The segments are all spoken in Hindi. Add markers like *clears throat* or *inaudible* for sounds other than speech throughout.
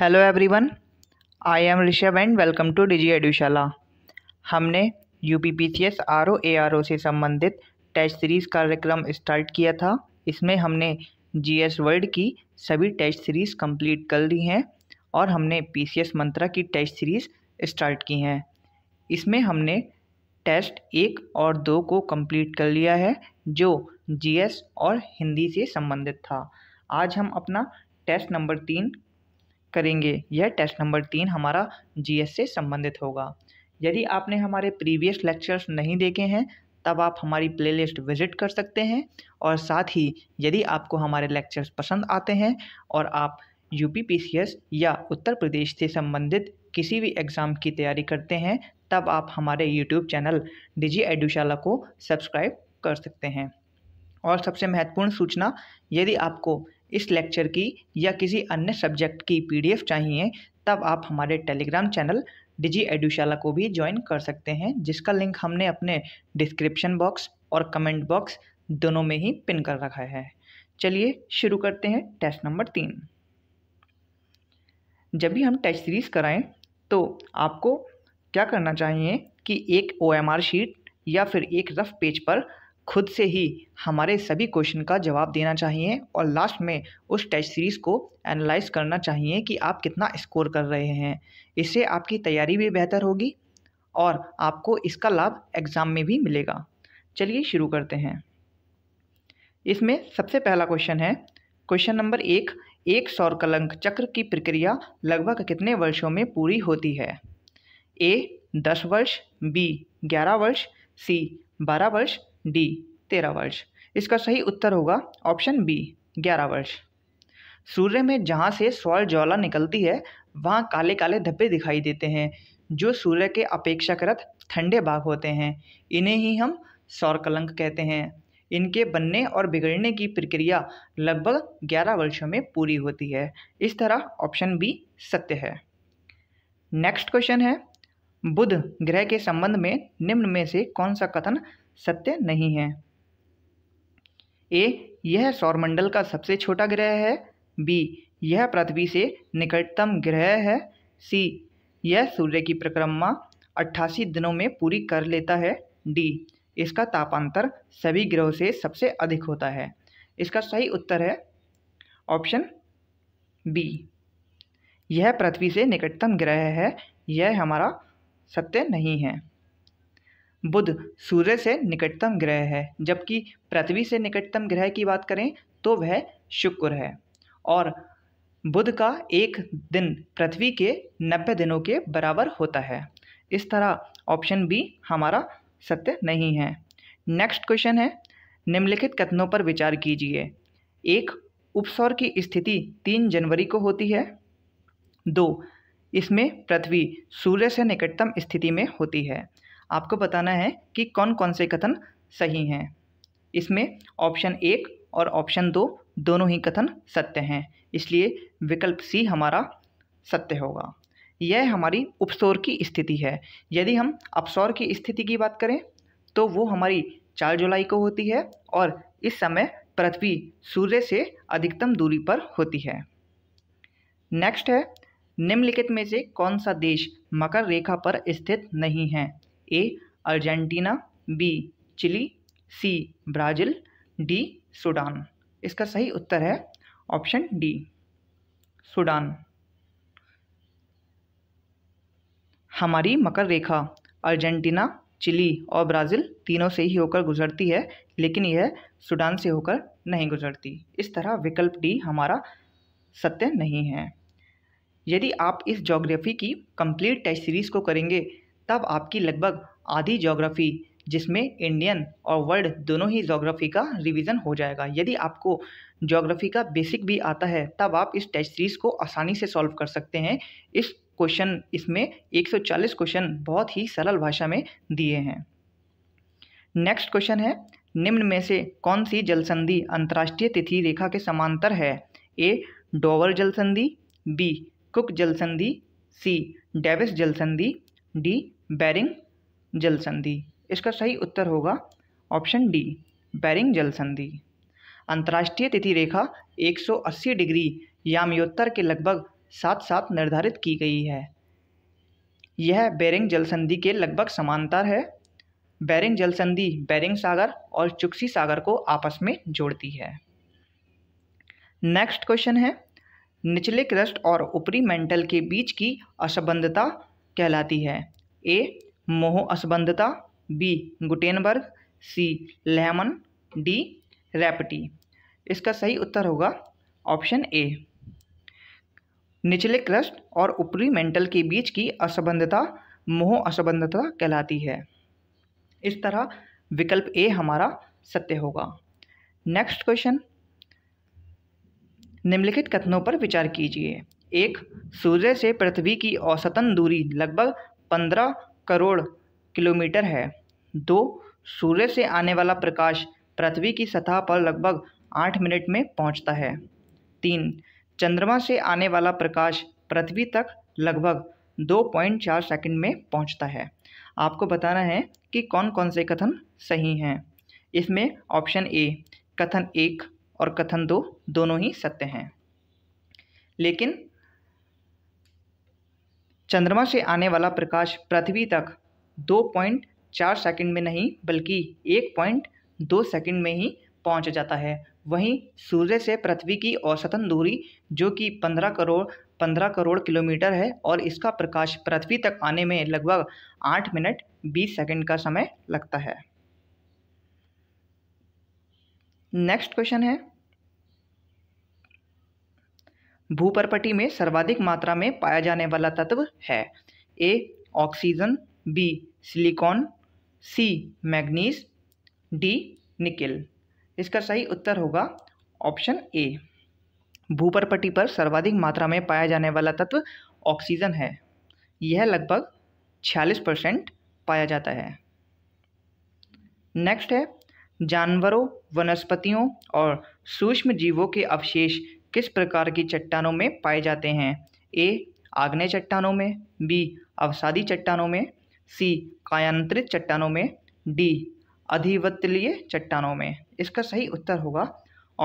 hello everyone I am Rishabh and welcome to Digi Edushala हमने U P P C S R O A R O से संबंधित टेस्ट सीरीज़ कार्यक्रम स्टार्ट किया था इसमें हमने जी एस वर्ल्ड की सभी टेस्ट सीरीज़ कंप्लीट कर ली हैं और हमने पी सी एस मंत्रा की टेस्ट सीरीज़ स्टार्ट की हैं इसमें हमने टेस्ट एक और दो को कंप्लीट कर लिया है जो जी एस और हिंदी से संबंधित था आज हम अपना टेस्ट नंबर तीन करेंगे यह टेस्ट नंबर तीन हमारा जीएस से संबंधित होगा यदि आपने हमारे प्रीवियस लेक्चर्स नहीं देखे हैं तब आप हमारी प्लेलिस्ट विजिट कर सकते हैं और साथ ही यदि आपको हमारे लेक्चर्स पसंद आते हैं और आप यू या उत्तर प्रदेश से संबंधित किसी भी एग्ज़ाम की तैयारी करते हैं तब आप हमारे यूट्यूब चैनल डिजी एडुशाला को सब्सक्राइब कर सकते हैं और सबसे महत्वपूर्ण सूचना यदि आपको इस लेक्चर की या किसी अन्य सब्जेक्ट की पीडीएफ चाहिए तब आप हमारे टेलीग्राम चैनल डिजी एडुशाला को भी ज्वाइन कर सकते हैं जिसका लिंक हमने अपने डिस्क्रिप्शन बॉक्स और कमेंट बॉक्स दोनों में ही पिन कर रखा है चलिए शुरू करते हैं टेस्ट नंबर तीन जब भी हम टेस्ट सीरीज़ कराएं तो आपको क्या करना चाहिए कि एक ओ शीट या फिर एक रफ पेज पर खुद से ही हमारे सभी क्वेश्चन का जवाब देना चाहिए और लास्ट में उस टेस्ट सीरीज़ को एनालाइज करना चाहिए कि आप कितना स्कोर कर रहे हैं इससे आपकी तैयारी भी बेहतर होगी और आपको इसका लाभ एग्ज़ाम में भी मिलेगा चलिए शुरू करते हैं इसमें सबसे पहला क्वेश्चन है क्वेश्चन नंबर एक एक सौर कलंक चक्र की प्रक्रिया लगभग कितने वर्षों में पूरी होती है ए दस वर्ष बी ग्यारह वर्ष सी बारह वर्ष डी तेरह वर्ष इसका सही उत्तर होगा ऑप्शन बी ग्यारह वर्ष सूर्य में जहाँ से सौर ज्वाला निकलती है वहाँ काले काले धब्बे दिखाई देते हैं जो सूर्य के अपेक्षाकृत ठंडे भाग होते हैं इन्हें ही हम सौर कलंक कहते हैं इनके बनने और बिगड़ने की प्रक्रिया लगभग 11 वर्षों में पूरी होती है इस तरह ऑप्शन बी सत्य है नेक्स्ट क्वेश्चन है बुध ग्रह के संबंध में निम्न में से कौन सा कथन सत्य नहीं है ए यह सौरमंडल का सबसे छोटा ग्रह है बी यह पृथ्वी से निकटतम ग्रह है सी यह सूर्य की परिक्रमा अट्ठासी दिनों में पूरी कर लेता है डी इसका तापांतर सभी ग्रहों से सबसे अधिक होता है इसका सही उत्तर है ऑप्शन बी यह पृथ्वी से निकटतम ग्रह है यह हमारा सत्य नहीं है बुध सूर्य से निकटतम ग्रह है जबकि पृथ्वी से निकटतम ग्रह की बात करें तो वह शुक्र है और बुध का एक दिन पृथ्वी के नब्बे दिनों के बराबर होता है इस तरह ऑप्शन बी हमारा सत्य नहीं है नेक्स्ट क्वेश्चन है निम्नलिखित कथनों पर विचार कीजिए एक उपसौर की स्थिति तीन जनवरी को होती है दो इसमें पृथ्वी सूर्य से निकटतम स्थिति में होती है आपको बताना है कि कौन कौन से कथन सही हैं इसमें ऑप्शन एक और ऑप्शन दो दोनों ही कथन सत्य हैं इसलिए विकल्प सी हमारा सत्य होगा यह हमारी उपसौर की स्थिति है यदि हम अपसौर की स्थिति की बात करें तो वो हमारी चार जुलाई को होती है और इस समय पृथ्वी सूर्य से अधिकतम दूरी पर होती है नेक्स्ट है निम्नलिखित में से कौन सा देश मकर रेखा पर स्थित नहीं है A Argentina B Chile C Brazil D Sudan इसका सही उत्तर है ऑप्शन डी सूडान हमारी मकर रेखा अर्जेंटीना चिली और ब्राज़ील तीनों से ही होकर गुजरती है लेकिन यह सूडान से होकर नहीं गुजरती इस तरह विकल्प डी हमारा सत्य नहीं है यदि आप इस जोग्राफ़ी की कंप्लीट टेस्ट सीरीज़ को करेंगे तब आपकी लगभग आधी जोग्राफ़ी जिसमें इंडियन और वर्ल्ड दोनों ही जोग्राफ़ी का रिवीजन हो जाएगा यदि आपको जोग्राफ़ी का बेसिक भी आता है तब आप इस टेस्ट सीरीज़ को आसानी से सॉल्व कर सकते हैं इस क्वेश्चन इसमें 140 क्वेश्चन बहुत ही सरल भाषा में दिए हैं नेक्स्ट क्वेश्चन है निम्न में से कौन सी जलसंधि अंतर्राष्ट्रीय तिथि रेखा के समांतर है ए डोवर जलसंधि बी कुक जलसंधि सी डेविस जलसंधि डी बैरिंग जल संधि इसका सही उत्तर होगा ऑप्शन डी बैरिंग जल संधि अंतर्राष्ट्रीय तिथि रेखा 180 डिग्री याम्योत्तर के लगभग साथ साथ निर्धारित की गई है यह बैरिंग जल संधि के लगभग समांतर है बैरिंग जल संधि बैरिंग सागर और चुक्सी सागर को आपस में जोड़ती है नेक्स्ट क्वेश्चन है निचले क्रस्ट और ऊपरी मेंटल के बीच की असंबद्धता कहलाती है ए मोह असबंधता B Gutenberg C Lehmann D Repetti इसका सही उत्तर होगा ऑप्शन ए निचले क्रस्ट और ऊपरी मेंटल के बीच की असबंधता मोह असबंधता कहलाती है इस तरह विकल्प ए हमारा सत्य होगा नेक्स्ट क्वेश्चन निम्नलिखित कथनों पर विचार कीजिए एक सूर्य से पृथ्वी की औसतन दूरी लगभग पंद्रह करोड़ किलोमीटर है दो सूर्य से आने वाला प्रकाश पृथ्वी की सतह पर लगभग आठ मिनट में पहुंचता है तीन चंद्रमा से आने वाला प्रकाश पृथ्वी तक लगभग दो पॉइंट चार सेकेंड में पहुंचता है आपको बताना है कि कौन कौन से कथन सही हैं इसमें ऑप्शन ए कथन एक और कथन दो दोनों ही सत्य हैं लेकिन चंद्रमा से आने वाला प्रकाश पृथ्वी तक 2.4 सेकंड में नहीं बल्कि 1.2 सेकंड में ही पहुंच जाता है वहीं सूर्य से पृथ्वी की औसतन दूरी जो कि 15 करोड़ 15 करोड़ किलोमीटर है और इसका प्रकाश पृथ्वी तक आने में लगभग 8 मिनट 20 सेकंड का समय लगता है नेक्स्ट क्वेश्चन है भूपरपटी में सर्वाधिक मात्रा में पाया जाने वाला तत्व है A oxygen B silicon C manganese D nickel इसका सही उत्तर होगा ऑप्शन ए भूपरपटी पर सर्वाधिक मात्रा में पाया जाने वाला तत्व ऑक्सीजन है यह लगभग छियालीस परसेंट पाया जाता है नेक्स्ट है जानवरों वनस्पतियों और सूक्ष्म जीवों के अवशेष किस प्रकार की चट्टानों में पाए जाते हैं ए आग्नेय चट्टानों में बी अवसादी चट्टानों में सी कायांतरित चट्टानों में डी अधिवत्तलीय चट्टानों में इसका सही उत्तर होगा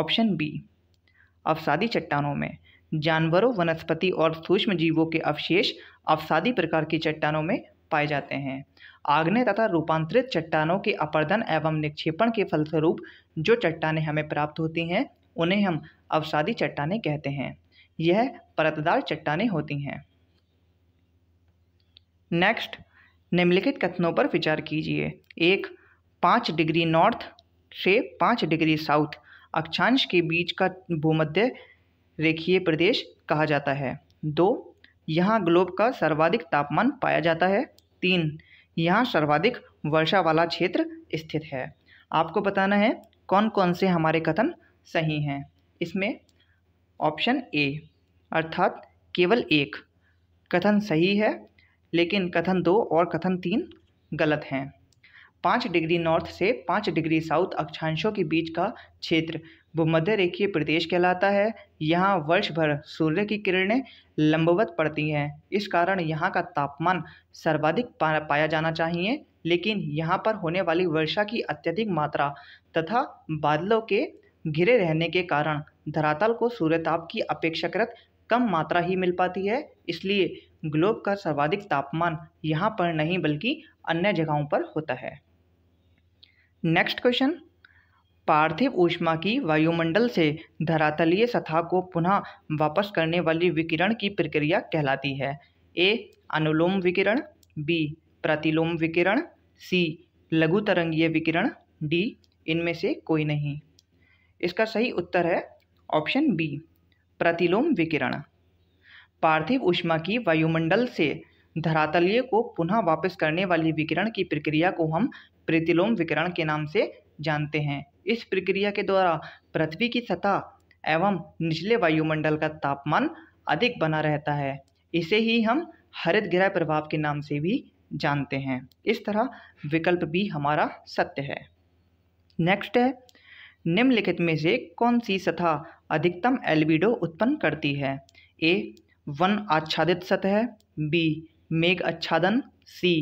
ऑप्शन बी अवसादी चट्टानों में जानवरों वनस्पति और सूक्ष्म जीवों के अवशेष अवसादी प्रकार की चट्टानों में पाए जाते हैं आग्नेय तथा रूपांतरित चट्टानों के अपर्दन एवं निक्षेपण के फलस्वरूप जो चट्टानें हमें प्राप्त होती हैं उन्हें हम अवसादी चट्टाने कहते हैं यह परतदार चट्टाने होती हैं नेक्स्ट निम्नलिखित कथनों पर विचार कीजिए एक पाँच डिग्री नॉर्थ से पाँच डिग्री साउथ अक्षांश के बीच का भूमध्य रेखीय प्रदेश कहा जाता है दो यहाँ ग्लोब का सर्वाधिक तापमान पाया जाता है तीन यहाँ सर्वाधिक वर्षा वाला क्षेत्र स्थित है आपको बताना है कौन कौन से हमारे कथन सही हैं इसमें ऑप्शन ए अर्थात केवल एक कथन सही है लेकिन कथन दो और कथन तीन गलत हैं पाँच डिग्री नॉर्थ से पाँच डिग्री साउथ अक्षांशों के बीच का क्षेत्र भूमध्य रेखीय प्रदेश कहलाता है यहाँ वर्ष भर सूर्य की किरणें लंबवत पड़ती हैं इस कारण यहाँ का तापमान सर्वाधिक पाया जाना चाहिए लेकिन यहाँ पर होने वाली वर्षा की अत्यधिक मात्रा तथा बादलों के घिरे रहने के कारण धरातल को सूर्यताप की अपेक्षाकृत कम मात्रा ही मिल पाती है इसलिए ग्लोब का सर्वाधिक तापमान यहाँ पर नहीं बल्कि अन्य जगहों पर होता है नेक्स्ट क्वेश्चन पार्थिव ऊष्मा की वायुमंडल से धरातलीय सतह को पुनः वापस करने वाली विकिरण की प्रक्रिया कहलाती है ए अनुलोम विकिरण बी प्रतिलोम विकिरण सी लघु तरंगीय विकिरण डी इनमें से कोई नहीं इसका सही उत्तर है ऑप्शन बी प्रतिलोम विकिरण पार्थिव ऊष्मा की वायुमंडल से धरातलीय को पुनः वापस करने वाली विकिरण की प्रक्रिया को हम प्रतिलोम विकिरण के नाम से जानते हैं इस प्रक्रिया के द्वारा पृथ्वी की सतह एवं निचले वायुमंडल का तापमान अधिक बना रहता है इसे ही हम हरित गृह प्रभाव के नाम से भी जानते हैं इस तरह विकल्प भी हमारा सत्य है नेक्स्ट है निम्नलिखित में से कौन सी सतह अधिकतम एल्बिडो उत्पन्न करती है ए वन आच्छादित सतह बी मेघ आच्छादन सी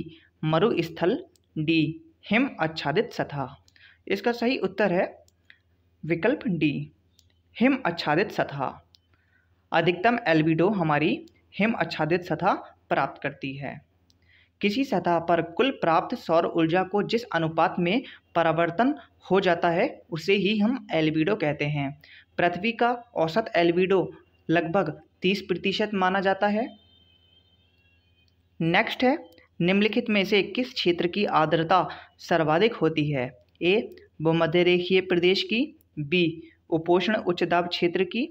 मरुस्थल डी हिम आच्छादित सतह इसका सही उत्तर है विकल्प डी हिम आच्छादित सतह अधिकतम एल्बिडो हमारी हिम आच्छादित सतह प्राप्त करती है किसी सतह पर कुल प्राप्त सौर ऊर्जा को जिस अनुपात में परावर्तन हो जाता है उसे ही हम एल्बिडो कहते हैं पृथ्वी का औसत एल्बिडो लगभग तीस प्रतिशत माना जाता है नेक्स्ट है निम्नलिखित में से किस क्षेत्र की आर्द्रता सर्वाधिक होती है ए भूमध्य रेखीय प्रदेश की बी उपोषण उच्च दाब क्षेत्र की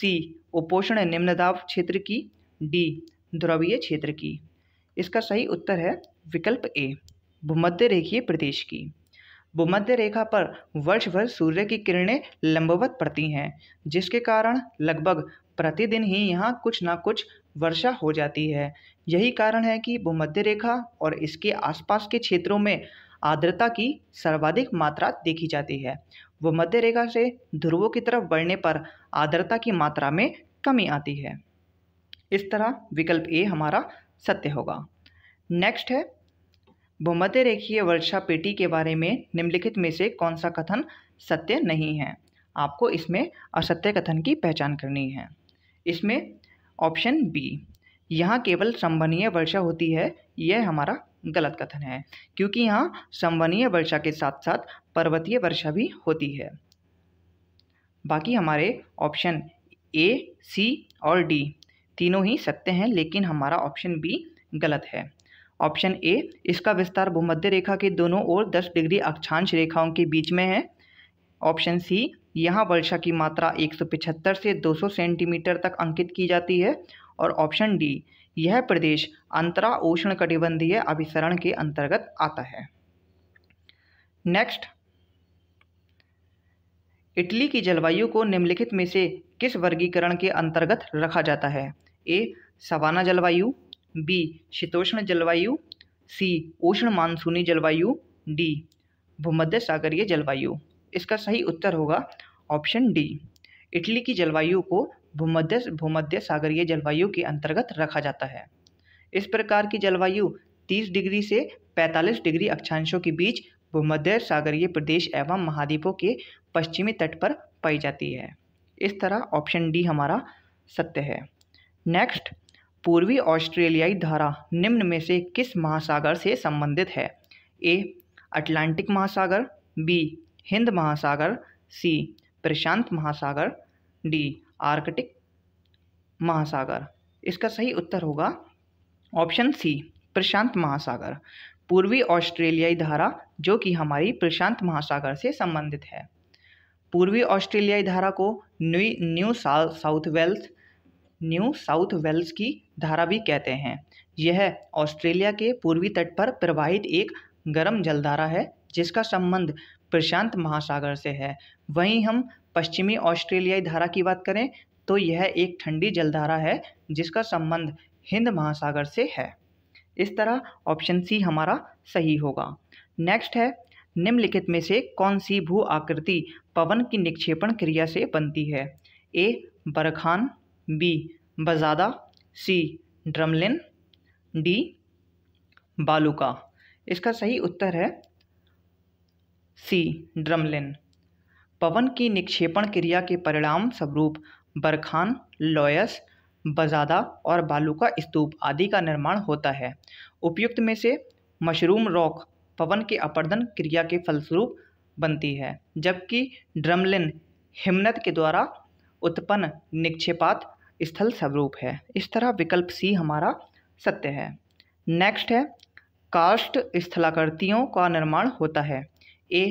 सी उपोषण निम्न दाब क्षेत्र की डी ध्रुवीय क्षेत्र की इसका सही उत्तर है विकल्प ए भूमध्य रेखीय प्रदेश की भूमध्य रेखा पर वर्ष भर सूर्य की किरणें लंबवत पड़ती हैं जिसके कारण लगभग प्रतिदिन ही यहाँ कुछ ना कुछ वर्षा हो जाती है यही कारण है कि भूमध्य रेखा और इसके आसपास के क्षेत्रों में आर्द्रता की सर्वाधिक मात्रा देखी जाती है भूमध्य रेखा से ध्रुवों की तरफ बढ़ने पर आर्द्रता की मात्रा में कमी आती है इस तरह विकल्प ए हमारा सत्य होगा नेक्स्ट है भूमध्य रेखीय वर्षा पेटी के बारे में निम्नलिखित में से कौन सा कथन सत्य नहीं है आपको इसमें असत्य कथन की पहचान करनी है इसमें ऑप्शन बी यहाँ केवल संवनीय वर्षा होती है यह हमारा गलत कथन है क्योंकि यहाँ संवनीय वर्षा के साथ साथ पर्वतीय वर्षा भी होती है बाकी हमारे ऑप्शन ए सी और डी तीनों ही सत्य हैं लेकिन हमारा ऑप्शन बी गलत है ऑप्शन ए इसका विस्तार भूमध्य रेखा के दोनों ओर 10 डिग्री अक्षांश रेखाओं के बीच में है ऑप्शन सी यहाँ वर्षा की मात्रा 175 से 200 सेंटीमीटर तक अंकित की जाती है और ऑप्शन डी यह प्रदेश अंतरा उष्ण कटिबंधीय अभिसरण के अंतर्गत आता है नेक्स्ट इटली की जलवायु को निम्नलिखित में से किस वर्गीकरण के अंतर्गत रखा जाता है ए सवाना जलवायु बी शीतोष्ण जलवायु सी उष्ण मानसूनी जलवायु डी भूमध्य सागरीय जलवायु इसका सही उत्तर होगा ऑप्शन डी इटली की जलवायु को भूमध्य भूमध्य सागरीय जलवायु के अंतर्गत रखा जाता है इस प्रकार की जलवायु 30 डिग्री से 45 डिग्री अक्षांशों के बीच भूमध्य सागरीय प्रदेश एवं महाद्वीपों के पश्चिमी तट पर पाई जाती है इस तरह ऑप्शन डी हमारा सत्य है नेक्स्ट पूर्वी ऑस्ट्रेलियाई धारा निम्न में से किस महासागर से संबंधित है ए अटलांटिक महासागर बी हिंद महासागर सी प्रशांत महासागर डी आर्कटिक महासागर इसका सही उत्तर होगा ऑप्शन सी प्रशांत महासागर पूर्वी ऑस्ट्रेलियाई धारा जो कि हमारी प्रशांत महासागर से संबंधित है पूर्वी ऑस्ट्रेलियाई धारा को New New South wealth New South Wales की धारा भी कहते हैं यह ऑस्ट्रेलिया के पूर्वी तट पर प्रवाहित एक गर्म जलधारा है जिसका संबंध प्रशांत महासागर से है वहीं हम पश्चिमी ऑस्ट्रेलियाई धारा की बात करें तो यह एक ठंडी जलधारा है जिसका संबंध हिंद महासागर से है इस तरह ऑप्शन सी हमारा सही होगा नेक्स्ट है निम्नलिखित में से कौन सी भू आकृति पवन की निक्षेपण क्रिया से बनती है A barkhan B bajada C drumlin D बालुका इसका सही उत्तर है सी ड्रमलिन पवन की निक्षेपण क्रिया के परिणाम स्वरूप बरखान लॉयस बजादा और बालुका स्तूप आदि का निर्माण होता है उपयुक्त में से मशरूम रॉक पवन के अपर्दन क्रिया के फलस्वरूप बनती है जबकि ड्रमलिन हिमनत के द्वारा उत्पन्न निक्षेपात स्थल स्वरूप है इस तरह विकल्प सी हमारा सत्य है नेक्स्ट है काष्ट स्थलाकृतियों का निर्माण होता है ए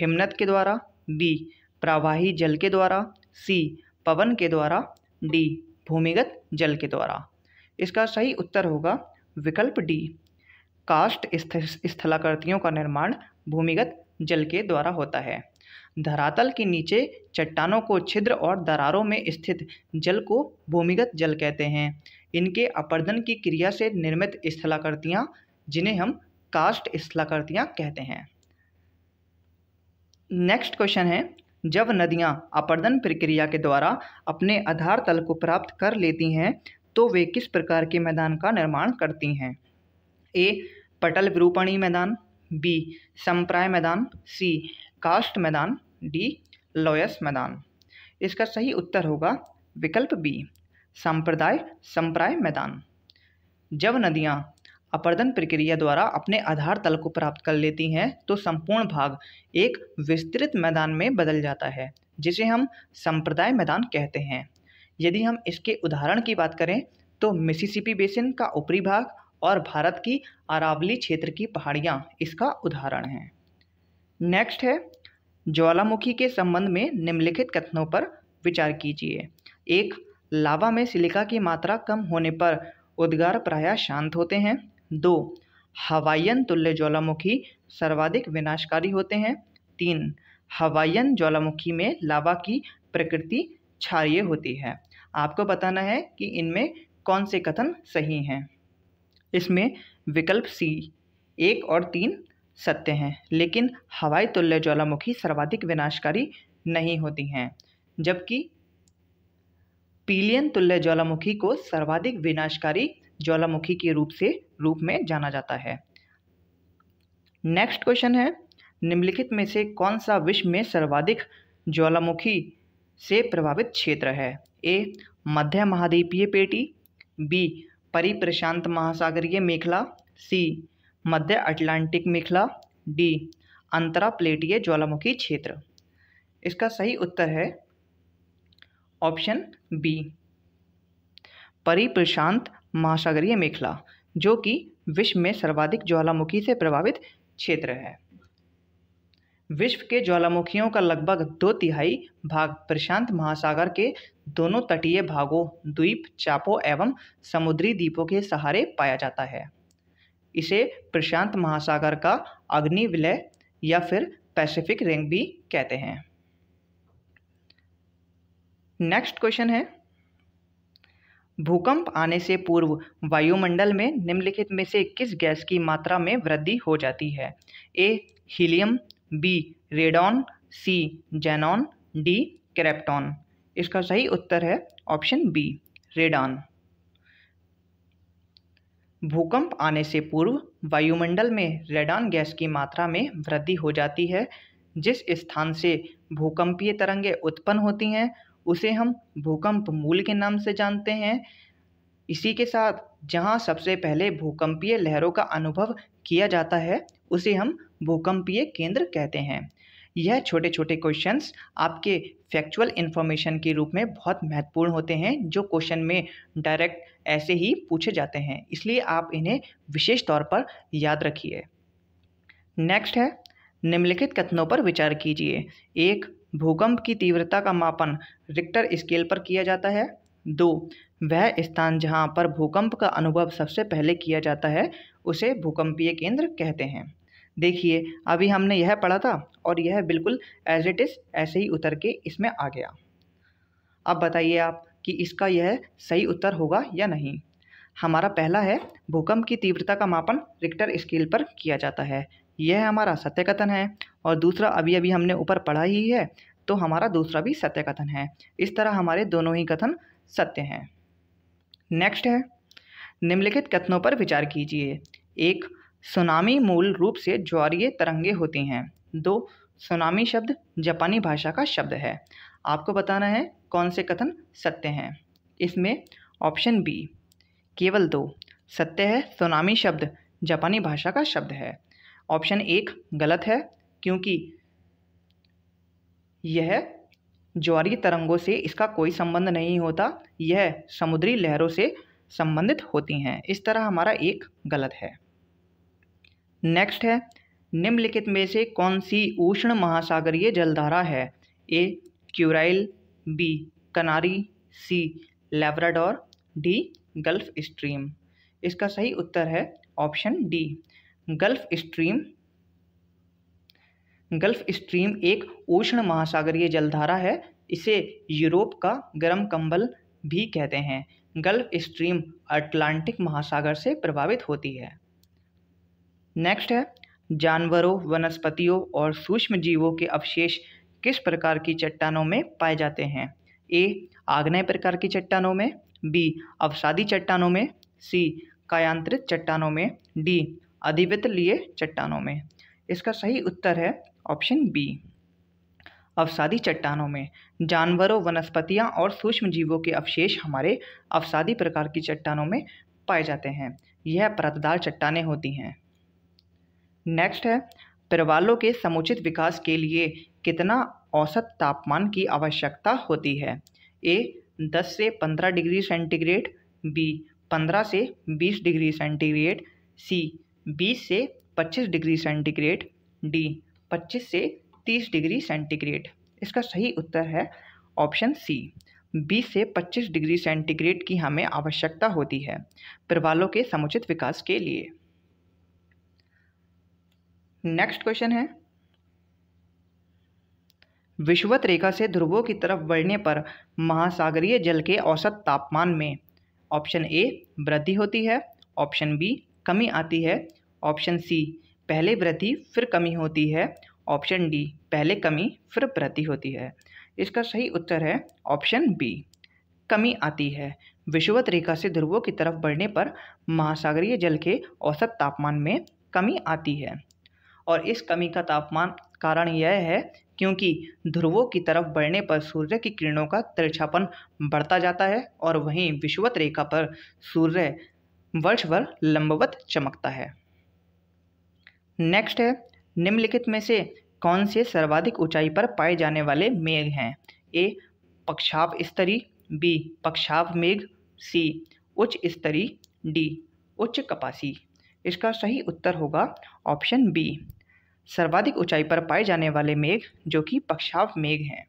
हिमनत के द्वारा बी प्रवाही जल के द्वारा सी पवन के द्वारा डी भूमिगत जल के द्वारा इसका सही उत्तर होगा विकल्प डी काष्ट स्थलाकृतियों का निर्माण भूमिगत जल के द्वारा होता है धरातल के नीचे चट्टानों को छिद्र और दरारों में स्थित जल को भूमिगत जल कहते हैं इनके अपर्दन की क्रिया से निर्मित स्थलाकृतियाँ जिन्हें हम कास्ट स्थलाकृतियाँ कहते हैं नेक्स्ट क्वेश्चन है जब नदियाँ अपर्दन प्रक्रिया के द्वारा अपने आधार तल को प्राप्त कर लेती हैं तो वे किस प्रकार के मैदान का निर्माण करती हैं ए पटल विरूपणी मैदान बी संप्राय मैदान सी कास्ट मैदान डी लॉयस मैदान इसका सही उत्तर होगा विकल्प बी संप्रदाय संप्राय मैदान जब नदियाँ अपर्दन प्रक्रिया द्वारा अपने आधार तल को प्राप्त कर लेती हैं तो संपूर्ण भाग एक विस्तृत मैदान में बदल जाता है जिसे हम संप्रदाय मैदान कहते हैं यदि हम इसके उदाहरण की बात करें तो मिसिसिपी बेसिन का ऊपरी भाग और भारत की अरावली क्षेत्र की पहाड़ियाँ इसका उदाहरण हैं नेक्स्ट है ज्वालामुखी के संबंध में निम्नलिखित कथनों पर विचार कीजिए एक लावा में सिलिका की मात्रा कम होने पर उद्गार प्रायः शांत होते हैं दो हवाइयन तुल्य ज्वालामुखी सर्वाधिक विनाशकारी होते हैं तीन हवाइयन ज्वालामुखी में लावा की प्रकृति क्षारिय होती है आपको बताना है कि इनमें कौन से कथन सही हैं इसमें विकल्प सी एक और तीन सत्य हैं लेकिन हवाई तुल्य ज्वालामुखी सर्वाधिक विनाशकारी नहीं होती हैं जबकि पीलियन तुल्य ज्वालामुखी को सर्वाधिक विनाशकारी ज्वालामुखी के रूप से रूप में जाना जाता है नेक्स्ट क्वेश्चन है निम्नलिखित में से कौन सा विश्व में सर्वाधिक ज्वालामुखी से प्रभावित क्षेत्र है ए मध्य महाद्वीपीय पेटी बी परिप्रशांत महासागरीय मेखला सी मध्य अटलांटिक मिखला डी अंतरा प्लेटीय ज्वालामुखी क्षेत्र इसका सही उत्तर है ऑप्शन बी परिप्रशांत महासागरीय मेखला जो कि विश्व में सर्वाधिक ज्वालामुखी से प्रभावित क्षेत्र है विश्व के ज्वालामुखियों का लगभग दो तिहाई भाग प्रशांत महासागर के दोनों तटीय भागों द्वीप चापों एवं समुद्री द्वीपों के सहारे पाया जाता है इसे प्रशांत महासागर का अग्नि विलय या फिर पैसिफिक रिंग भी कहते हैं नेक्स्ट क्वेश्चन है भूकंप आने से पूर्व वायुमंडल में निम्नलिखित में से किस गैस की मात्रा में वृद्धि हो जाती है A helium B radon C xenon D krypton इसका सही उत्तर है ऑप्शन बी रेडॉन भूकंप आने से पूर्व वायुमंडल में रेडान गैस की मात्रा में वृद्धि हो जाती है जिस स्थान से भूकंपीय तरंगें उत्पन्न होती हैं उसे हम भूकंप मूल के नाम से जानते हैं इसी के साथ जहां सबसे पहले भूकंपीय लहरों का अनुभव किया जाता है उसे हम भूकंपीय केंद्र कहते हैं यह छोटे छोटे क्वेश्चंस आपके फैक्चुअल इन्फॉर्मेशन के रूप में बहुत महत्वपूर्ण होते हैं जो क्वेश्चन में डायरेक्ट ऐसे ही पूछे जाते हैं इसलिए आप इन्हें विशेष तौर पर याद रखिए नेक्स्ट है निम्नलिखित कथनों पर विचार कीजिए एक भूकंप की तीव्रता का मापन रिक्टर स्केल पर किया जाता है दो वह स्थान जहां पर भूकंप का अनुभव सबसे पहले किया जाता है उसे भूकंपीय केंद्र कहते हैं देखिए अभी हमने यह पढ़ा था और यह बिल्कुल एज इट इज़ ऐसे ही उतर के इसमें आ गया अब बताइए आप कि इसका यह सही उत्तर होगा या नहीं हमारा पहला है भूकंप की तीव्रता का मापन रिक्टर स्केल पर किया जाता है यह हमारा सत्य कथन है और दूसरा अभी अभी हमने ऊपर पढ़ा ही है तो हमारा दूसरा भी सत्य कथन है इस तरह हमारे दोनों ही कथन सत्य हैं नेक्स्ट है निम्नलिखित कथनों पर विचार कीजिए एक सुनामी मूल रूप से ज्वारीय तरंगे होती हैं दो सुनामी शब्द जापानी भाषा का शब्द है आपको बताना है कौन से कथन सत्य हैं इसमें ऑप्शन बी केवल दो सत्य है सोनामी शब्द जापानी भाषा का शब्द है ऑप्शन एक गलत है क्योंकि यह ज्वारी तरंगों से इसका कोई संबंध नहीं होता यह समुद्री लहरों से संबंधित होती हैं इस तरह हमारा एक गलत है नेक्स्ट है निम्नलिखित में से कौन सी उष्ण महासागरीय जलधारा है ए Kuril B Canary C Labrador D Gulf Stream इसका सही उत्तर है option D Gulf Stream Gulf Stream एक उष्ण महासागरीय जलधारा है इसे यूरोप का गर्म कंबल भी कहते हैं गल्फ स्ट्रीम अटलांटिक महासागर से प्रभावित होती है नेक्स्ट है जानवरों वनस्पतियों और सूक्ष्म जीवों के अवशेष किस प्रकार की चट्टानों में पाए जाते हैं ए आग्नेय प्रकार की चट्टानों में बी अवसादी चट्टानों में सी कायांत्रित चट्टानों में डी अधिवित लिए चट्टानों में इसका सही उत्तर है ऑप्शन बी अवसादी चट्टानों में जानवरों वनस्पतियां और सूक्ष्म जीवों के अवशेष हमारे अवसादी प्रकार की चट्टानों में पाए जाते हैं यह परतदार चट्टाने होती हैं नेक्स्ट है प्रवालों के समुचित विकास के लिए कितना औसत तापमान की आवश्यकता होती है ए 10 से 15 डिग्री सेंटीग्रेड बी 15 से 20 डिग्री सेंटीग्रेड सी 20 से 25 डिग्री सेंटीग्रेड डी 25 से 30 डिग्री सेंटीग्रेड इसका सही उत्तर है ऑप्शन सी 20 से 25 डिग्री सेंटीग्रेड की हमें आवश्यकता होती है प्रवालों के समुचित विकास के लिए नेक्स्ट क्वेश्चन है विषुवत रेखा से ध्रुवों की तरफ बढ़ने पर महासागरीय जल के औसत तापमान में ऑप्शन ए वृद्धि होती है ऑप्शन बी कमी आती है ऑप्शन सी पहले वृद्धि फिर कमी होती है ऑप्शन डी पहले कमी फिर वृद्धि होती है इसका सही उत्तर है ऑप्शन बी कमी आती है विषुवत रेखा से ध्रुवों की तरफ बढ़ने पर महासागरीय जल के औसत तापमान में कमी आती है और इस कमी का तापमान कारण यह है क्योंकि ध्रुवों की तरफ बढ़ने पर सूर्य की किरणों का तिरछापन बढ़ता जाता है और वहीं विषुवत रेखा पर सूर्य वर्ष भर लंबवत चमकता है नेक्स्ट है निम्नलिखित में से कौन से सर्वाधिक ऊंचाई पर पाए जाने वाले मेघ हैं ए पक्षाप स्तरी बी पक्षाप मेघ सी उच्च स्तरी डी उच्च कपासी इसका सही उत्तर होगा ऑप्शन बी सर्वाधिक ऊंचाई पर पाए जाने वाले मेघ जो कि पक्षाव मेघ हैं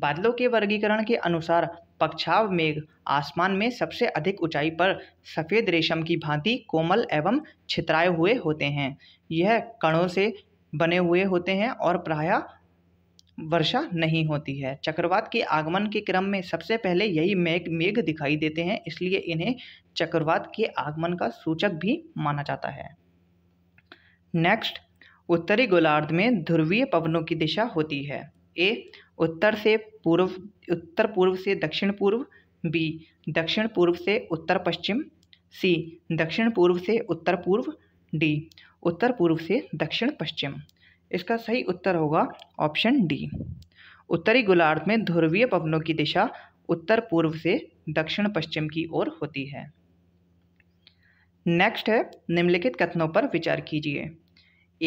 बादलों के वर्गीकरण के अनुसार पक्षाव मेघ आसमान में सबसे अधिक ऊंचाई पर सफ़ेद रेशम की भांति कोमल एवं छितराए हुए होते हैं यह कणों से बने हुए होते हैं और प्रायः वर्षा नहीं होती है चक्रवात के आगमन के क्रम में सबसे पहले यही मेघ मेघ दिखाई देते हैं इसलिए इन्हें चक्रवात के आगमन का सूचक भी माना जाता है नेक्स्ट उत्तरी गोलार्ध में ध्रुवीय पवनों की दिशा होती है ए उत्तर से पूर्व उत्तर पूर्व से दक्षिण पूर्व बी दक्षिण पूर्व से उत्तर पश्चिम सी दक्षिण पूर्व से उत्तर पूर्व डी उत्तर पूर्व से दक्षिण पश्चिम इसका सही उत्तर होगा ऑप्शन डी उत्तरी गोलार्ध में ध्रुवीय पवनों की दिशा उत्तर पूर्व से दक्षिण पश्चिम की ओर होती है नेक्स्ट है निम्नलिखित कथनों पर विचार कीजिए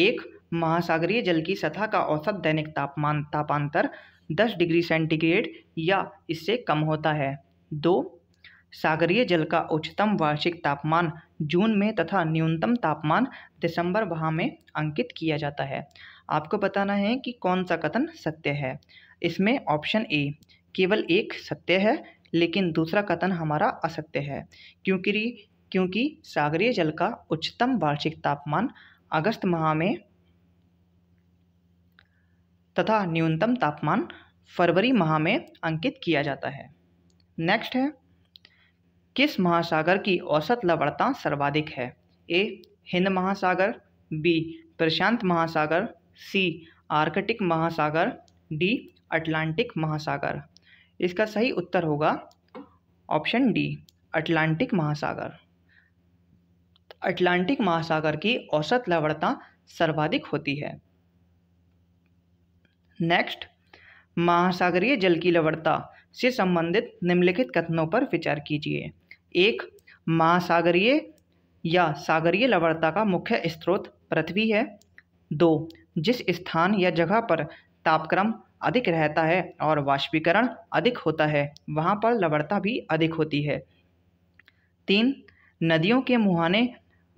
एक महासागरीय जल की सतह का औसत दैनिक तापमान तापांतर 10 डिग्री सेंटीग्रेड या इससे कम होता है दो सागरीय जल का उच्चतम वार्षिक तापमान जून में तथा न्यूनतम तापमान दिसंबर माह में अंकित किया जाता है आपको बताना है कि कौन सा कथन सत्य है इसमें ऑप्शन ए केवल एक सत्य है लेकिन दूसरा कथन हमारा असत्य है क्योंकि क्योंकि सागरीय जल का उच्चतम वार्षिक तापमान अगस्त माह में तथा न्यूनतम तापमान फरवरी माह में अंकित किया जाता है नेक्स्ट है किस महासागर की औसत लवणता सर्वाधिक है ए हिंद महासागर बी प्रशांत महासागर सी आर्कटिक महासागर डी अटलांटिक महासागर इसका सही उत्तर होगा ऑप्शन डी अटलांटिक महासागर अटलांटिक महासागर की औसत लवणता सर्वाधिक होती है नेक्स्ट महासागरीय जल की लवणता से संबंधित निम्नलिखित कथनों पर विचार कीजिए एक महासागरीय या सागरीय लवणता का मुख्य स्रोत पृथ्वी है दो जिस स्थान या जगह पर तापक्रम अधिक रहता है और वाष्पीकरण अधिक होता है वहाँ पर लवणता भी अधिक होती है तीन नदियों के मुहाने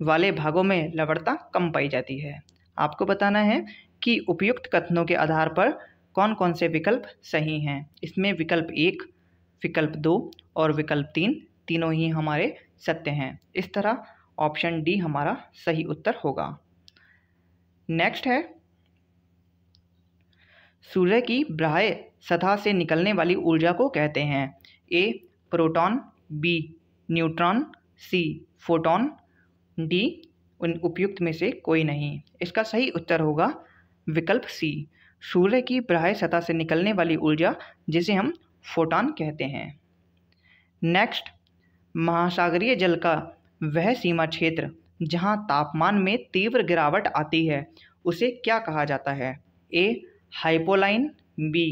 वाले भागों में लवणता कम पाई जाती है आपको बताना है कि उपयुक्त कथनों के आधार पर कौन कौन से विकल्प सही हैं इसमें विकल्प एक विकल्प दो और विकल्प तीन तीनों ही हमारे सत्य हैं इस तरह ऑप्शन डी हमारा सही उत्तर होगा नेक्स्ट है सूर्य की ब्राह्य सतह से निकलने वाली ऊर्जा को कहते हैं A proton B neutron C photon D उन उपयुक्त में से कोई नहीं इसका सही उत्तर होगा विकल्प सी सूर्य की बाह्य सतह से निकलने वाली ऊर्जा जिसे हम फोटॉन कहते हैं नेक्स्ट महासागरीय जल का वह सीमा क्षेत्र जहां तापमान में तीव्र गिरावट आती है उसे क्या कहा जाता है ए हाइपोलाइन B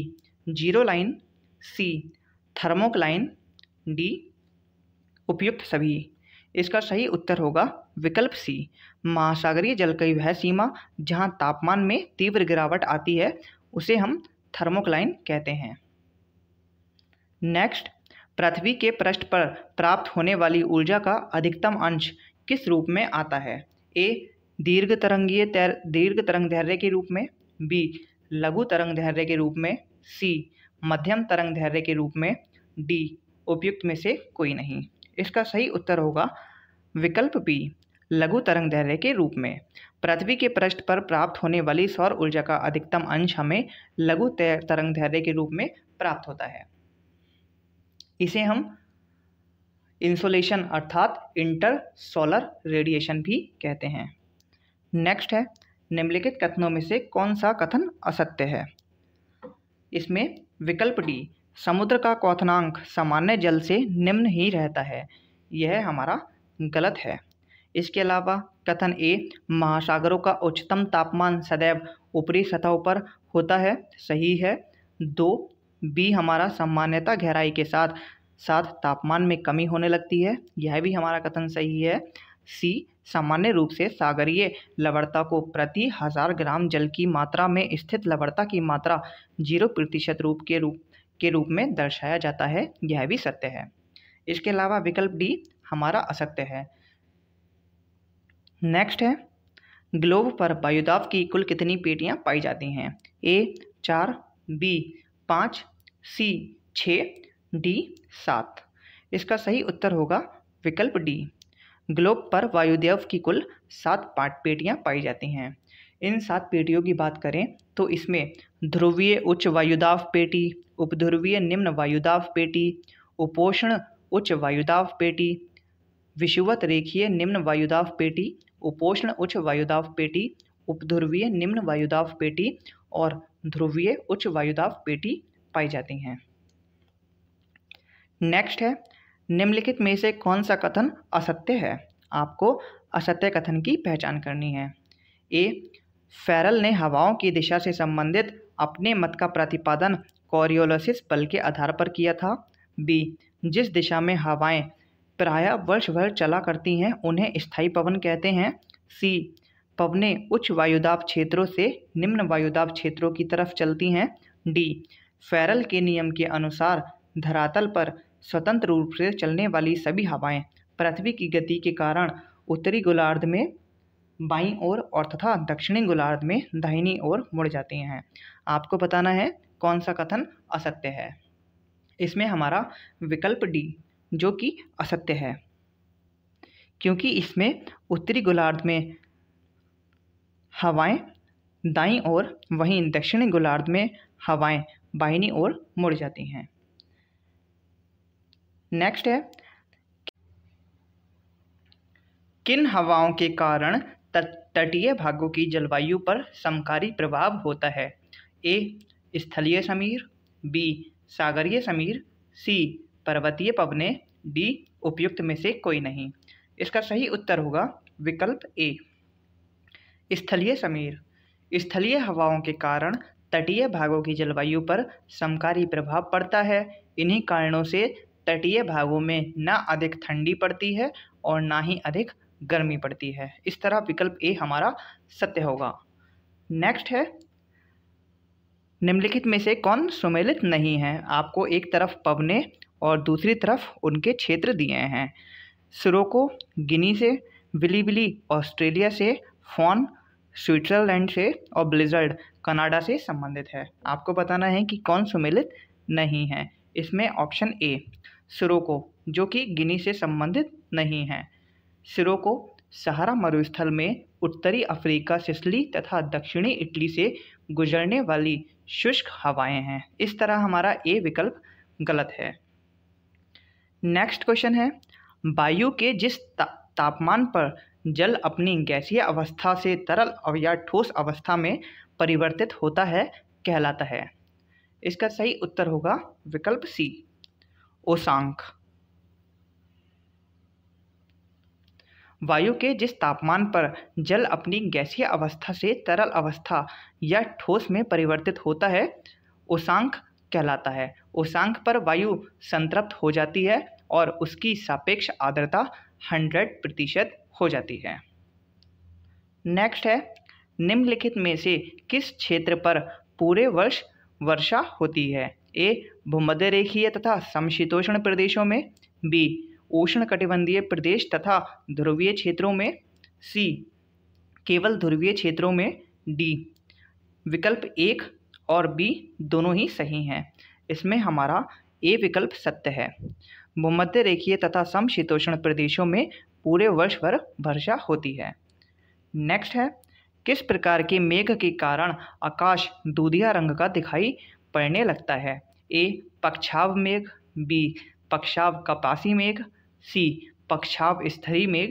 zero line C thermocline D उपयुक्त सभी इसका सही उत्तर होगा विकल्प सी महासागरीय जल की वह सीमा जहां तापमान में तीव्र गिरावट आती है उसे हम थर्मोक्लाइन कहते हैं नेक्स्ट पृथ्वी के पृष्ठ पर प्राप्त होने वाली ऊर्जा का अधिकतम अंश किस रूप में आता है ए दीर्घ तरंगीय तैर दीर्घ तरंग धैर्य के रूप में बी लघु तरंग धैर्य के रूप में सी मध्यम तरंग धैर्य के रूप में डी उपयुक्त में से कोई नहीं इसका सही उत्तर होगा विकल्प बी लघु तरंग दैर्य के रूप में पृथ्वी के पृष्ठ पर प्राप्त होने वाली सौर ऊर्जा का अधिकतम अंश हमें लघु तरंग धैर्य के रूप में प्राप्त होता है इसे हम इंसोलेशन अर्थात इंटर सोलर रेडिएशन भी कहते हैं नेक्स्ट है निम्नलिखित कथनों में से कौन सा कथन असत्य है इसमें विकल्प डी समुद्र का क्वथनांक सामान्य जल से निम्न ही रहता है यह हमारा गलत है इसके अलावा कथन ए महासागरों का उच्चतम तापमान सदैव ऊपरी सतहों पर होता है सही है दो बी हमारा सामान्यता गहराई के साथ साथ तापमान में कमी होने लगती है यह भी हमारा कथन सही है सी सामान्य रूप से सागरीय लवणता को प्रति हज़ार ग्राम जल की मात्रा में स्थित लवणता की मात्रा जीरो प्रतिशत रूप के रूप के रूप में दर्शाया जाता है यह भी सत्य है इसके अलावा विकल्प डी हमारा असत्य है नेक्स्ट है ग्लोब पर वायुदाब की कुल कितनी पेटियां पाई जाती हैं ए चार बी पाँच सी छ डी सात इसका सही उत्तर होगा विकल्प डी ग्लोब पर वायुदेव की कुल सात पाट पेटियाँ पाई जाती हैं इन सात पेटियों की बात करें तो इसमें ध्रुवीय उच्च वायुदाव पेटी उपध्रुवीय निम्न वायुदाव पेटी उपोषण उच्च वायुदाव पेटी विषुवत रेखीय निम्न वायुदाव पेटी उपोषण उच्च वायुदाव पेटी उपध्रुवीय निम्न वायुदाव पेटी और ध्रुवीय उच्च वायुदाव पेटी पाई जाती हैं नेक्स्ट है निम्नलिखित में से कौन सा कथन असत्य है आपको असत्य कथन की पहचान करनी है ए फेरल ने हवाओं की दिशा से संबंधित अपने मत का प्रतिपादन कोरियोलोसिस बल के आधार पर किया था बी जिस दिशा में हवाएं प्रायः वर्ष भर चला करती हैं उन्हें स्थायी पवन कहते हैं सी पवने उच्च वायुदाब क्षेत्रों से निम्न वायुदाब क्षेत्रों की तरफ चलती हैं डी फेरल के नियम के अनुसार धरातल पर स्वतंत्र रूप से चलने वाली सभी हवाएं पृथ्वी की गति के कारण उत्तरी गोलार्ध में बाईं ओर और तथा दक्षिणी गोलार्ध में दाहिनी ओर मुड़ जाती हैं आपको बताना है कौन सा कथन असत्य है इसमें हमारा विकल्प डी जो कि असत्य है क्योंकि इसमें उत्तरी गोलार्ध में हवाएं दाईं ओर वहीं दक्षिणी गोलार्ध में हवाएं बाहिनी ओर मुड़ जाती हैं नेक्स्ट है किन हवाओं के कारण तटीय भागों की जलवायु पर समकारी प्रभाव होता है ए स्थलीय समीर बी सागरीय समीर सी पर्वतीय पवने डी उपयुक्त में से कोई नहीं इसका सही उत्तर होगा विकल्प ए स्थलीय समीर स्थलीय हवाओं के कारण तटीय भागों की जलवायु पर समकारी प्रभाव पड़ता है इन्हीं कारणों से तटीय भागों में ना अधिक ठंडी पड़ती है और ना ही अधिक गर्मी पड़ती है इस तरह विकल्प ए हमारा सत्य होगा नेक्स्ट है निम्नलिखित में से कौन सुमेलित नहीं है आपको एक तरफ पवने और दूसरी तरफ उनके क्षेत्र दिए हैं सुरोको गिनी से बिली बिली ऑस्ट्रेलिया से फॉन स्विट्जरलैंड से और ब्लिजर्ड कनाडा से संबंधित है आपको बताना है कि कौन सुमेलित नहीं है इसमें ऑप्शन ए सुरोको जो कि गिनी से संबंधित नहीं है सिरोको को सहारा मरुस्थल में उत्तरी अफ्रीका सिसली तथा दक्षिणी इटली से गुजरने वाली शुष्क हवाएं हैं इस तरह हमारा ए विकल्प गलत है नेक्स्ट क्वेश्चन है वायु के जिस ता, तापमान पर जल अपनी गैसीय अवस्था से तरल या ठोस अवस्था में परिवर्तित होता है कहलाता है इसका सही उत्तर होगा विकल्प सी ओसांक वायु के जिस तापमान पर जल अपनी गैसीय अवस्था से तरल अवस्था या ठोस में परिवर्तित होता है उषांक कहलाता है उषांक पर वायु संतृप्त हो जाती है और उसकी सापेक्ष आर्द्रता 100 प्रतिशत हो जाती है नेक्स्ट है निम्नलिखित में से किस क्षेत्र पर पूरे वर्ष वर्षा होती है ए भूमध्य रेखीय तथा समशीतोष्ण प्रदेशों में बी उष्ण कटिबंधीय प्रदेश तथा ध्रुवीय क्षेत्रों में सी केवल ध्रुवीय क्षेत्रों में डी विकल्प एक और बी दोनों ही सही हैं इसमें हमारा ए विकल्प सत्य है भूमध्य रेखीय तथा समशीतोष्ण प्रदेशों में पूरे वर्ष भर वर्षा होती है नेक्स्ट है किस प्रकार के मेघ के कारण आकाश दूधिया रंग का दिखाई पड़ने लगता है ए पक्षाव मेघ बी पक्षाव कपासी मेघ सी पक्षाव स्थरी मेघ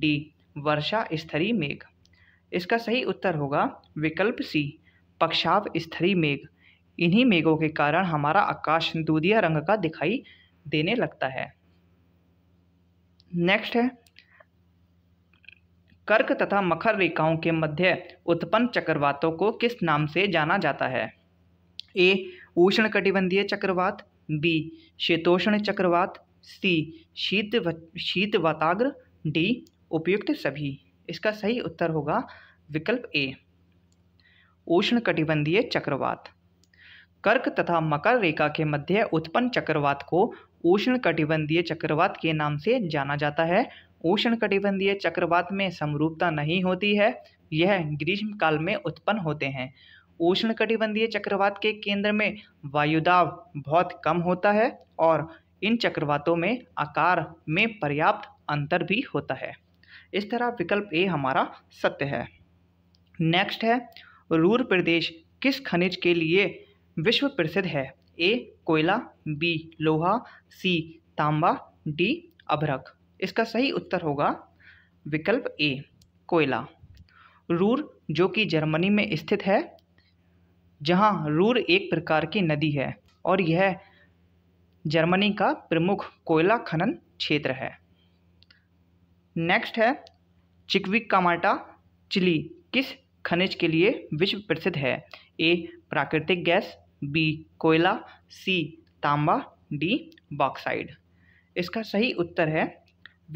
डी वर्षा स्थरी मेघ इसका सही उत्तर होगा विकल्प सी पक्षाव स्थरी मेघ इन्हीं मेघों के कारण हमारा आकाश दूधिया रंग का दिखाई देने लगता है नेक्स्ट है कर्क तथा मकर रेखाओं के मध्य उत्पन्न चक्रवातों को किस नाम से जाना जाता है ए उष्ण कटिबंधीय चक्रवात बी शीतोष्ण चक्रवात सी शीत व, शीत वाताग्र डी उपयुक्त सभी इसका सही उत्तर होगा विकल्प ए उष्ण कटिबंधीय चक्रवात कर्क तथा मकर रेखा के मध्य उत्पन्न चक्रवात को उष्ण कटिबंधीय चक्रवात के नाम से जाना जाता है उष्ण कटिबंधीय चक्रवात में समरूपता नहीं होती है यह ग्रीष्म काल में उत्पन्न होते हैं उष्ण कटिबंधीय चक्रवात के केंद्र में वायुदाब बहुत कम होता है और इन चक्रवातों में आकार में पर्याप्त अंतर भी होता है इस तरह विकल्प ए हमारा सत्य है नेक्स्ट है रूर प्रदेश किस खनिज के लिए विश्व प्रसिद्ध है ए कोयला बी लोहा सी तांबा डी अभरक इसका सही उत्तर होगा विकल्प ए कोयला रूर जो कि जर्मनी में स्थित है जहां रूर एक प्रकार की नदी है और यह जर्मनी का प्रमुख कोयला खनन क्षेत्र है नेक्स्ट है चिकविक कामाटा चिली किस खनिज के लिए विश्व प्रसिद्ध है ए प्राकृतिक गैस बी कोयला सी तांबा डी बॉक्साइड इसका सही उत्तर है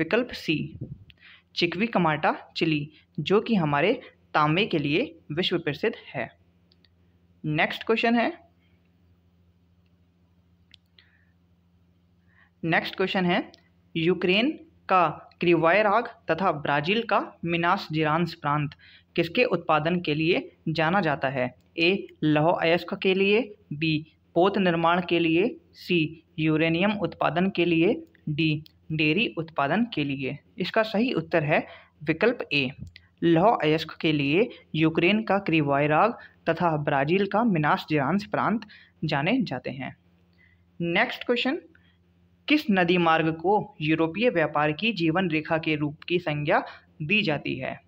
विकल्प सी चिकवी कमाटा चिली जो कि हमारे तांबे के लिए विश्व प्रसिद्ध है नेक्स्ट क्वेश्चन है नेक्स्ट क्वेश्चन है यूक्रेन का क्रिवायराग तथा ब्राज़ील का मिनास जिरांस प्रांत किसके उत्पादन के लिए जाना जाता है ए लौह अयस्क के लिए बी पोत निर्माण के लिए सी यूरेनियम उत्पादन के लिए डी डेयरी उत्पादन के लिए इसका सही उत्तर है विकल्प ए लौह अयस्क के लिए यूक्रेन का क्रिवायराग तथा ब्राज़ील का मिनास जिरांस प्रांत जाने जाते हैं नेक्स्ट क्वेश्चन किस नदी मार्ग को यूरोपीय व्यापार की जीवन रेखा के रूप की संज्ञा दी जाती है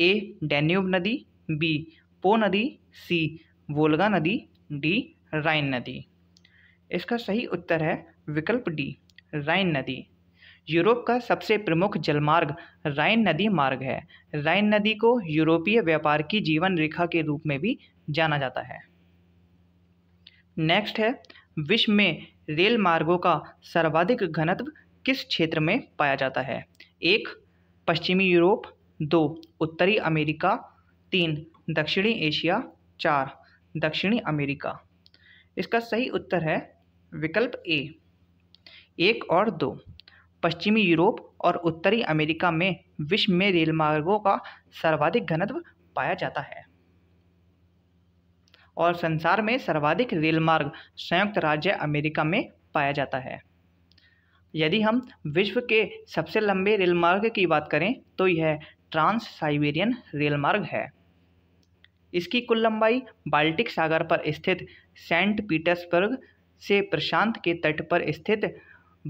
ए डेन्यूब नदी बी पो नदी सी वोल्गा नदी डी राइन नदी इसका सही उत्तर है विकल्प डी राइन नदी यूरोप का सबसे प्रमुख जलमार्ग राइन नदी मार्ग है राइन नदी को यूरोपीय व्यापार की जीवन रेखा के रूप में भी जाना जाता है नेक्स्ट है विश्व में रेल मार्गों का सर्वाधिक घनत्व किस क्षेत्र में पाया जाता है एक पश्चिमी यूरोप दो उत्तरी अमेरिका तीन दक्षिणी एशिया चार दक्षिणी अमेरिका इसका सही उत्तर है विकल्प ए एक और दो पश्चिमी यूरोप और उत्तरी अमेरिका में विश्व में रेल मार्गों का सर्वाधिक घनत्व पाया जाता है और संसार में सर्वाधिक रेल मार्ग संयुक्त राज्य अमेरिका में पाया जाता है यदि हम विश्व के सबसे लंबे रेल मार्ग की बात करें तो यह ट्रांस साइबेरियन रेल मार्ग है इसकी कुल लंबाई बाल्टिक सागर पर स्थित सेंट पीटर्सबर्ग से प्रशांत के तट पर स्थित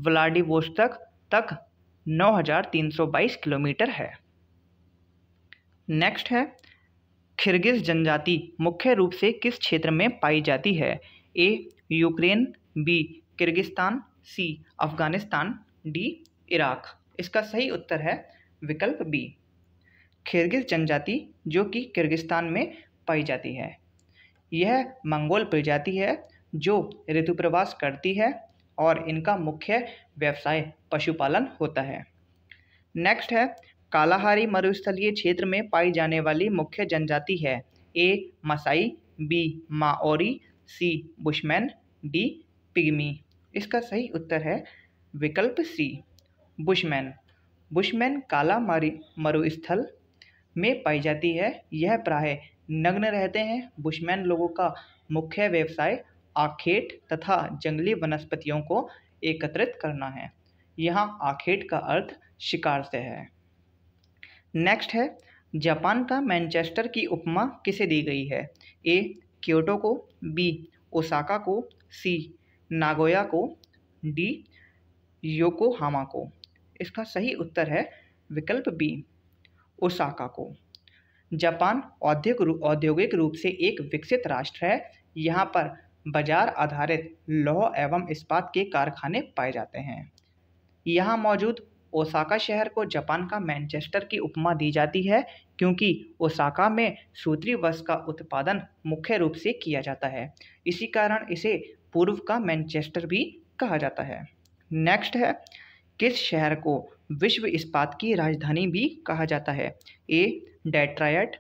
व्लाडिवोस्तक तक 9,322 किलोमीटर है नेक्स्ट है किर्गिज जनजाति मुख्य रूप से किस क्षेत्र में पाई जाती है A Ukraine B Kyrgyzstan C Afghanistan D Iraq इसका सही उत्तर है विकल्प बी किर्गिज जनजाति जो कि किर्गिस्तान में पाई जाती है यह मंगोल प्रजाति है जो ऋतु प्रवास करती है और इनका मुख्य व्यवसाय पशुपालन होता है नेक्स्ट है कालाहारी मरुस्थलीय क्षेत्र में पाई जाने वाली मुख्य जनजाति है A Maasai B Maori C Bushman D Pygmy इसका सही उत्तर है विकल्प सी बुशमैन बुशमैन काला मरुस्थल में पाई जाती है यह प्राय नग्न रहते हैं बुशमैन लोगों का मुख्य व्यवसाय आखेट तथा जंगली वनस्पतियों को एकत्रित करना है यहाँ आखेट का अर्थ शिकार से है नेक्स्ट है जापान का मैनचेस्टर की उपमा किसे दी गई है ए क्योटो को बी ओसाका को सी नागोया को डी योकोहामा को इसका सही उत्तर है विकल्प बी ओसाका को जापान औद्योगिक औद्योगिक रूप से एक विकसित राष्ट्र है यहाँ पर बाजार आधारित लौह एवं इस्पात के कारखाने पाए जाते हैं यहाँ मौजूद ओसाका शहर को जापान का मैनचेस्टर की उपमा दी जाती है क्योंकि ओसाका में सूत्री वस्त्र का उत्पादन मुख्य रूप से किया जाता है इसी कारण इसे पूर्व का मैनचेस्टर भी कहा जाता है नेक्स्ट है किस शहर को विश्व इस्पात की राजधानी भी कहा जाता है A Detroit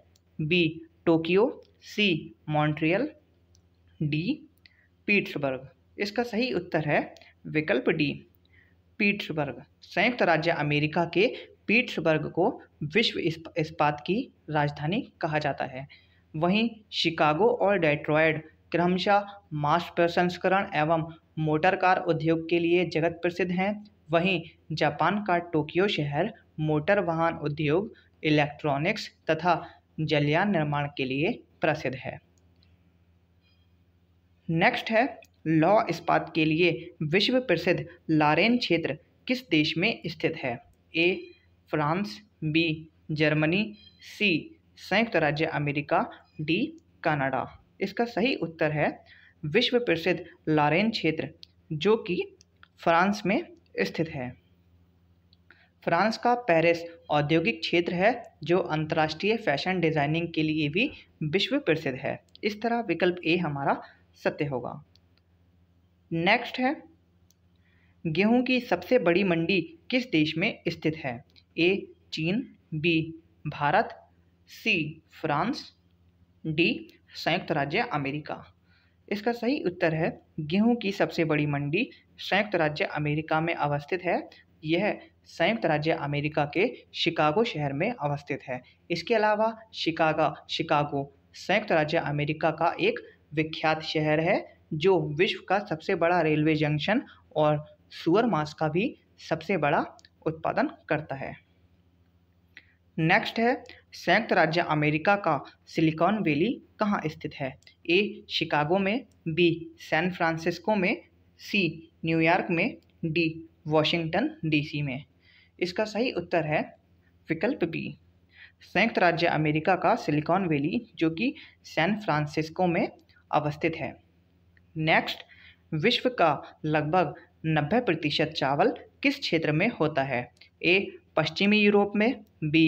B Tokyo C Montreal D Pittsburgh इसका सही उत्तर है विकल्प डी पीट्सबर्ग संयुक्त राज्य अमेरिका के पीट्सबर्ग को विश्व इस्पात की राजधानी कहा जाता है वहीं शिकागो और डेट्रॉयड क्रमशः मास प्रसंस्करण एवं मोटर कार उद्योग के लिए जगत प्रसिद्ध हैं वहीं जापान का टोक्यो शहर मोटर वाहन उद्योग इलेक्ट्रॉनिक्स तथा जलयान निर्माण के लिए प्रसिद्ध है नेक्स्ट है लॉ इस्पात के लिए विश्व प्रसिद्ध लारेन क्षेत्र किस देश में स्थित है A France B Germany C संयुक्त राज्य अमेरिका डी कनाडा इसका सही उत्तर है विश्व प्रसिद्ध लारेन क्षेत्र जो कि फ्रांस में स्थित है फ्रांस का पेरिस औद्योगिक क्षेत्र है जो अंतर्राष्ट्रीय फैशन डिजाइनिंग के लिए भी विश्व प्रसिद्ध है इस तरह विकल्प ए हमारा सत्य होगा नेक्स्ट है गेहूं की सबसे बड़ी मंडी किस देश में स्थित है ए चीन B Bharat C France D संयुक्त राज्य अमेरिका इसका सही उत्तर है गेहूं की सबसे बड़ी मंडी संयुक्त राज्य अमेरिका में अवस्थित है यह संयुक्त राज्य अमेरिका के शिकागो शहर में अवस्थित है इसके अलावा शिकागा शिकागो संयुक्त राज्य अमेरिका का एक विख्यात शहर है जो विश्व का सबसे बड़ा रेलवे जंक्शन और सुअर मांस का भी सबसे बड़ा उत्पादन करता है नेक्स्ट है संयुक्त राज्य अमेरिका का सिलिकॉन वैली कहाँ स्थित है ए शिकागो में बी सैन फ्रांसिस्को में सी न्यूयॉर्क में डी वॉशिंगटन डीसी में इसका सही उत्तर है विकल्प बी संयुक्त राज्य अमेरिका का सिलिकॉन वैली जो कि सैन फ्रांसिस्को में अवस्थित है नेक्स्ट विश्व का लगभग 90 प्रतिशत चावल किस क्षेत्र में होता है ए पश्चिमी यूरोप में बी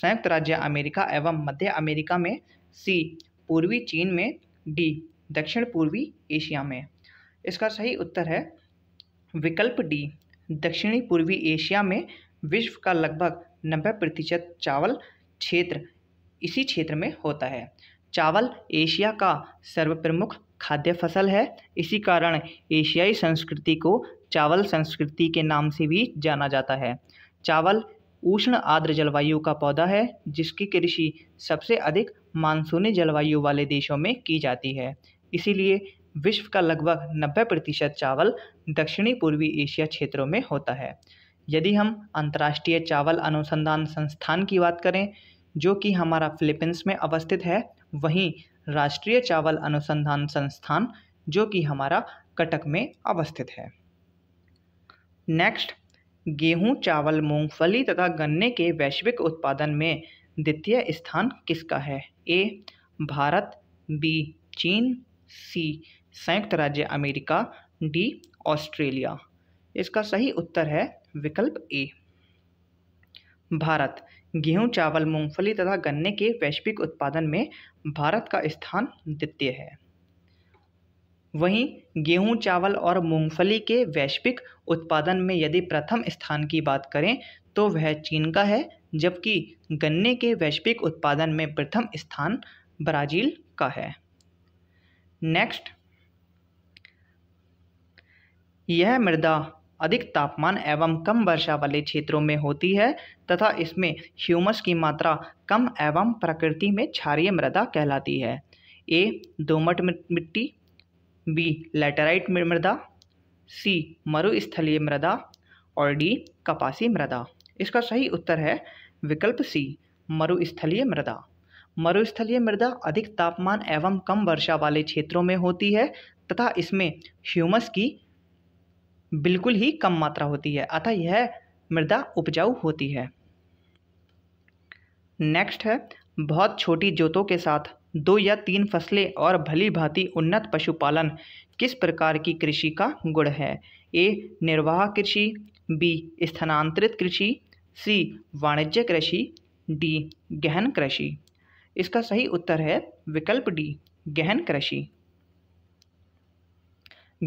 संयुक्त राज्य अमेरिका एवं मध्य अमेरिका में सी पूर्वी चीन में डी दक्षिण पूर्वी एशिया में इसका सही उत्तर है विकल्प डी दक्षिणी पूर्वी एशिया में विश्व का लगभग 90 प्रतिशत चावल क्षेत्र इसी क्षेत्र में होता है चावल एशिया का सर्वप्रमुख खाद्य फसल है इसी कारण एशियाई संस्कृति को चावल संस्कृति के नाम से भी जाना जाता है चावल उष्ण आर्द्र जलवायु का पौधा है जिसकी कृषि सबसे अधिक मानसूनी जलवायु वाले देशों में की जाती है इसीलिए विश्व का लगभग 90 प्रतिशत चावल दक्षिणी पूर्वी एशिया क्षेत्रों में होता है यदि हम अंतर्राष्ट्रीय चावल अनुसंधान संस्थान की बात करें जो कि हमारा फिलीपींस में अवस्थित है वहीं राष्ट्रीय चावल अनुसंधान संस्थान जो कि हमारा कटक में अवस्थित है नेक्स्ट गेहूं चावल मूंगफली तथा गन्ने के वैश्विक उत्पादन में द्वितीय स्थान किसका है ए भारत बी चीन सी संयुक्त राज्य अमेरिका डी ऑस्ट्रेलिया इसका सही उत्तर है विकल्प ए भारत गेहूं, चावल, मूंगफली तथा गन्ने के वैश्विक उत्पादन में भारत का स्थान द्वितीय है वहीं गेहूं, चावल और मूंगफली के वैश्विक उत्पादन में यदि प्रथम स्थान की बात करें तो वह चीन का है जबकि गन्ने के वैश्विक उत्पादन में प्रथम स्थान ब्राज़ील का है नेक्स्ट यह मृदा अधिक तापमान एवं कम वर्षा वाले क्षेत्रों में होती है तथा इसमें ह्यूमस की मात्रा कम एवं प्रकृति में क्षारीय मृदा कहलाती है ए दोमट मिट्टी बी लेटेराइट मृदा सी मरुस्थलीय मृदा और डी कपासी मृदा इसका सही उत्तर है विकल्प सी मरुस्थलीय मृदा मरुस्थलीय मृदा अधिक तापमान एवं कम वर्षा वाले क्षेत्रों में होती है तथा इसमें ह्यूमस की बिल्कुल ही कम मात्रा होती है अतः यह मृदा उपजाऊ होती है नेक्स्ट है बहुत छोटी जोतों के साथ दो या तीन फसलें और भली भांति उन्नत पशुपालन किस प्रकार की कृषि का गुण है ए निर्वाह कृषि बी स्थानांतरित कृषि सी वाणिज्य कृषि डी गहन कृषि इसका सही उत्तर है विकल्प डी गहन कृषि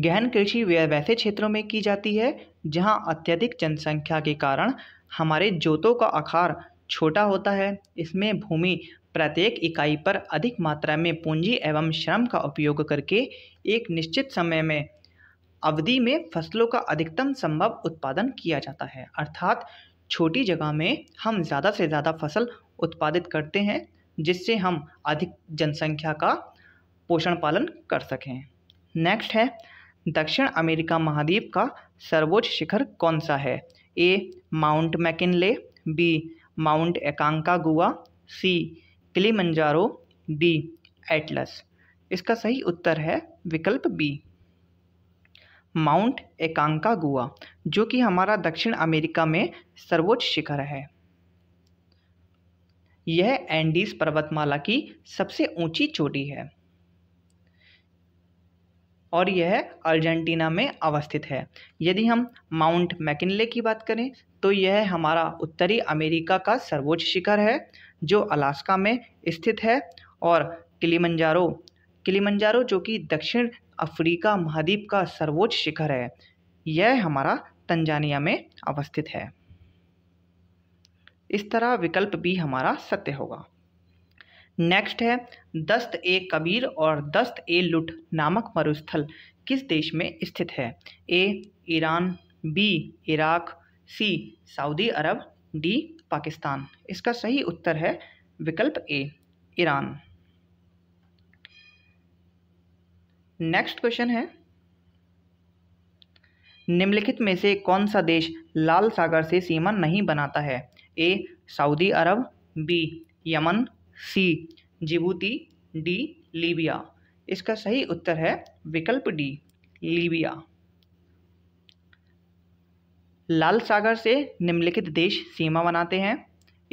गहन कृषि वैसे क्षेत्रों में की जाती है जहाँ अत्यधिक जनसंख्या के कारण हमारे जोतों का आकार छोटा होता है इसमें भूमि प्रत्येक इकाई पर अधिक मात्रा में पूंजी एवं श्रम का उपयोग करके एक निश्चित समय में अवधि में फसलों का अधिकतम संभव उत्पादन किया जाता है अर्थात छोटी जगह में हम ज़्यादा से ज़्यादा फसल उत्पादित करते हैं जिससे हम अधिक जनसंख्या का पोषण पालन कर सकें नेक्स्ट है दक्षिण अमेरिका महाद्वीप का सर्वोच्च शिखर कौन सा है A Mount McKinley B Mount Aconcagua C Kilimanjaro D Atlas इसका सही उत्तर है विकल्प बी माउंट एकांका गुआ जो कि हमारा दक्षिण अमेरिका में सर्वोच्च शिखर है यह एंडीज पर्वतमाला की सबसे ऊंची चोटी है और यह अर्जेंटीना में अवस्थित है यदि हम माउंट मैकिनले की बात करें तो यह हमारा उत्तरी अमेरिका का सर्वोच्च शिखर है जो अलास्का में स्थित है और किलीमंजारो किलीमंजारो जो कि दक्षिण अफ्रीका महाद्वीप का सर्वोच्च शिखर है यह हमारा तंजानिया में अवस्थित है इस तरह विकल्प भी हमारा सत्य होगा नेक्स्ट है दस्त ए कबीर और दस्त ए लुट नामक मरुस्थल किस देश में स्थित है A Iran B Iraq C Saudi Arab D Pakistan इसका सही उत्तर है विकल्प ए ईरान नेक्स्ट क्वेश्चन है निम्नलिखित में से कौन सा देश लाल सागर से सीमा नहीं बनाता है A Saudi Arab B Yemen C Djibouti D Libya इसका सही उत्तर है विकल्प डी लीबिया लाल सागर से निम्नलिखित देश सीमा बनाते हैं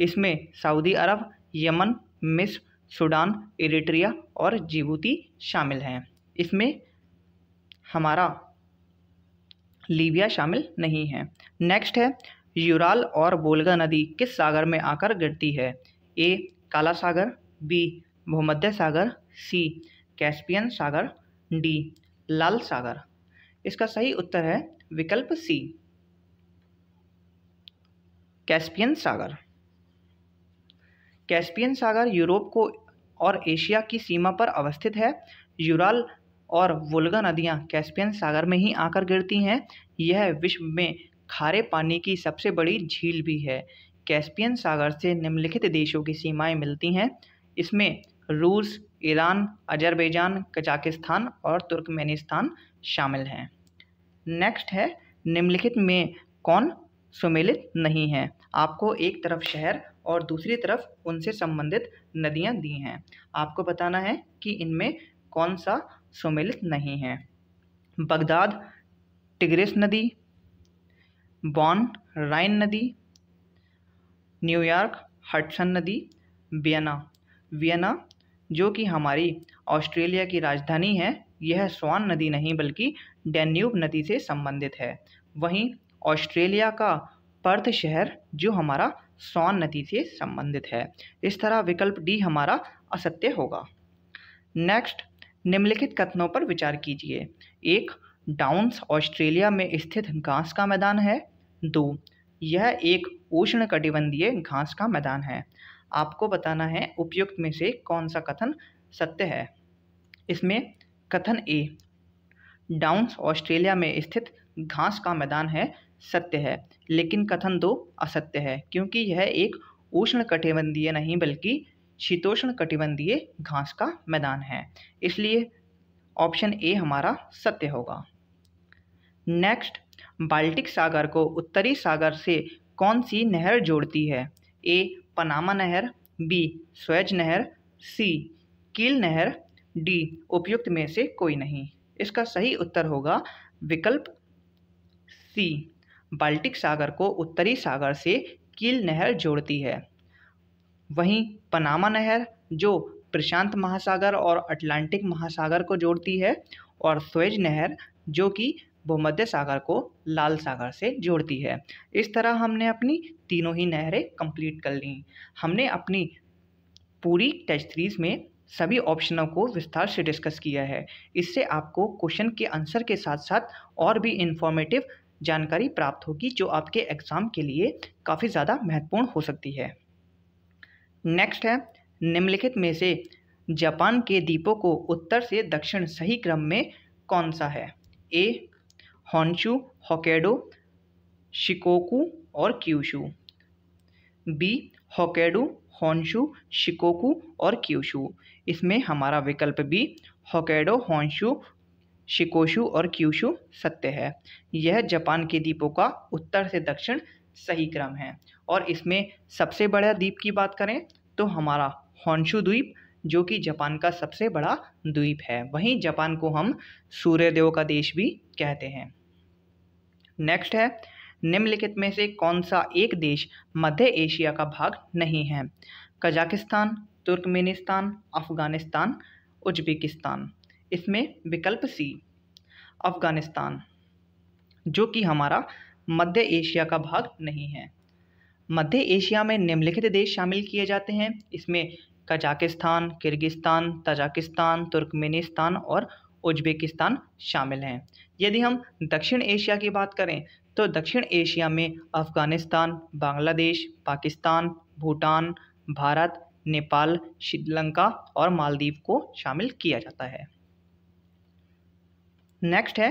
इसमें सऊदी अरब यमन मिस्र सूडान इरिट्रिया और जिबूती शामिल हैं इसमें हमारा लीबिया शामिल नहीं है नेक्स्ट है यूराल और बोलगा नदी किस सागर में आकर गिरती है ए काला सागर बी भूमध्य सागर सी कैस्पियन सागर डी लाल सागर इसका सही उत्तर है विकल्प सी कैस्पियन सागर कैस्पियन सागर यूरोप को और एशिया की सीमा पर अवस्थित है यूराल और वोल्गा नदियां कैस्पियन सागर में ही आकर गिरती हैं यह विश्व में खारे पानी की सबसे बड़ी झील भी है कैस्पियन सागर से निम्नलिखित देशों की सीमाएं मिलती हैं इसमें रूस ईरान अजरबैजान कजाकिस्तान और तुर्कमेनिस्तान शामिल हैं नेक्स्ट है निम्नलिखित में कौन सुमेलित नहीं है आपको एक तरफ शहर और दूसरी तरफ उनसे संबंधित नदियां दी हैं आपको बताना है कि इनमें कौन सा सुमेलित नहीं है बगदाद टिग्रिस नदी बॉन राइन नदी न्यूयॉर्क हटसन नदी वियना वियना जो कि हमारी ऑस्ट्रेलिया की राजधानी है यह स्वान नदी नहीं बल्कि डेन्यूब नदी से संबंधित है वहीं ऑस्ट्रेलिया का पर्थ शहर जो हमारा स्वान नदी से संबंधित है इस तरह विकल्प डी हमारा असत्य होगा नेक्स्ट निम्नलिखित कथनों पर विचार कीजिए एक डाउन्स ऑस्ट्रेलिया में स्थित घास का मैदान है दो यह एक उष्ण कटिबंधीय घास का मैदान है आपको बताना है उपयुक्त में से कौन सा कथन सत्य है इसमें कथन ए डाउन्स ऑस्ट्रेलिया में स्थित घास का मैदान है सत्य है लेकिन कथन दो असत्य है क्योंकि यह एक उष्ण कटिबंधीय नहीं बल्कि शीतोष्ण कटिबंधीय घास का मैदान है इसलिए ऑप्शन ए हमारा सत्य होगा नेक्स्ट बाल्टिक सागर को उत्तरी सागर से कौन सी नहर जोड़ती है ए पनामा नहर बी स्वेज नहर सी कील नहर डी उपयुक्त में से कोई नहीं इसका सही उत्तर होगा विकल्प सी बाल्टिक सागर को उत्तरी सागर से कील नहर जोड़ती है वहीं पनामा नहर जो प्रशांत महासागर और अटलांटिक महासागर को जोड़ती है और स्वेज नहर जो कि भूमध्य सागर को लाल सागर से जोड़ती है इस तरह हमने अपनी तीनों ही नहरें कंप्लीट कर ली हमने अपनी पूरी टेस्ट सीरीज में सभी ऑप्शनों को विस्तार से डिस्कस किया है इससे आपको क्वेश्चन के आंसर के साथ साथ और भी इन्फॉर्मेटिव जानकारी प्राप्त होगी जो आपके एग्ज़ाम के लिए काफ़ी ज़्यादा महत्वपूर्ण हो सकती है नेक्स्ट है निम्नलिखित में से जापान के द्वीपों को उत्तर से दक्षिण सही क्रम में कौन सा है ए हॉन्शू होकेडो शिकोकू और Kyushu B Hokkaido Honshu Shikoku और क्यूशू इसमें हमारा विकल्प बी होकेडो हॉन्शु शिकोशु और क्यूशु सत्य है यह जापान के द्वीपों का उत्तर से दक्षिण सही क्रम है और इसमें सबसे बड़ा द्वीप की बात करें तो हमारा हॉन्शु द्वीप जो कि जापान का सबसे बड़ा द्वीप है वहीं जापान को हम सूर्यदेव का देश भी कहते हैं नेक्स्ट है निम्नलिखित में से कौन सा एक देश मध्य एशिया का भाग नहीं है कजाकिस्तान तुर्कमेनिस्तान अफ़गानिस्तान उज्बेकिस्तान इसमें विकल्प सी अफ़गानिस्तान जो कि हमारा मध्य एशिया का भाग नहीं है मध्य एशिया में निम्नलिखित देश शामिल किए जाते हैं इसमें कजाकिस्तान किर्गिस्तान तजाकिस्तान तुर्कमेनिस्तान और उज्बेकिस्तान शामिल हैं यदि हम दक्षिण एशिया की बात करें तो दक्षिण एशिया में अफ़गानिस्तान बांग्लादेश पाकिस्तान भूटान भारत नेपाल श्रीलंका और मालदीव को शामिल किया जाता है नेक्स्ट है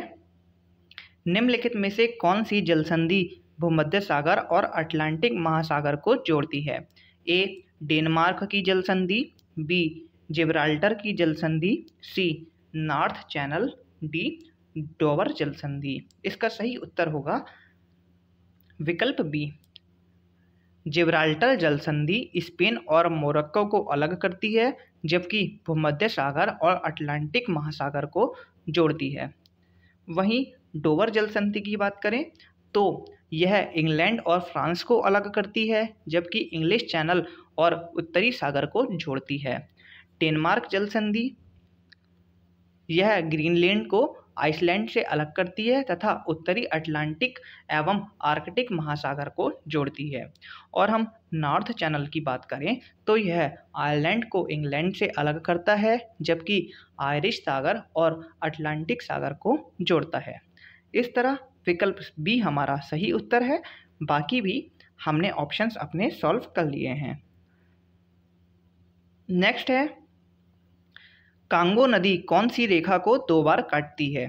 निम्नलिखित में से कौन सी जलसंधि भूमध्य सागर और अटलांटिक महासागर को जोड़ती है ए डेनमार्क की जल संधि बी जिब्राल्टर की जल संधि C North Channel D Dover जल संधि इसका सही उत्तर होगा विकल्प बी जिब्राल्टर जल संधि स्पेन और मोरक्को को अलग करती है जबकि भूमध्य सागर और अटलांटिक महासागर को जोड़ती है वहीं डोवर जल संधि की बात करें तो यह इंग्लैंड और फ्रांस को अलग करती है जबकि इंग्लिश चैनल और उत्तरी सागर को जोड़ती है डेनमार्क जल संधि यह ग्रीनलैंड को आइसलैंड से अलग करती है तथा उत्तरी अटलांटिक एवं आर्कटिक महासागर को जोड़ती है और हम नॉर्थ चैनल की बात करें तो यह आयरलैंड को इंग्लैंड से अलग करता है जबकि आयरिश सागर और अटलांटिक सागर को जोड़ता है इस तरह विकल्प बी हमारा सही उत्तर है बाकी भी हमने ऑप्शंस अपने सॉल्व कर लिए हैं नेक्स्ट है कांगो नदी कौन सी रेखा को दो बार काटती है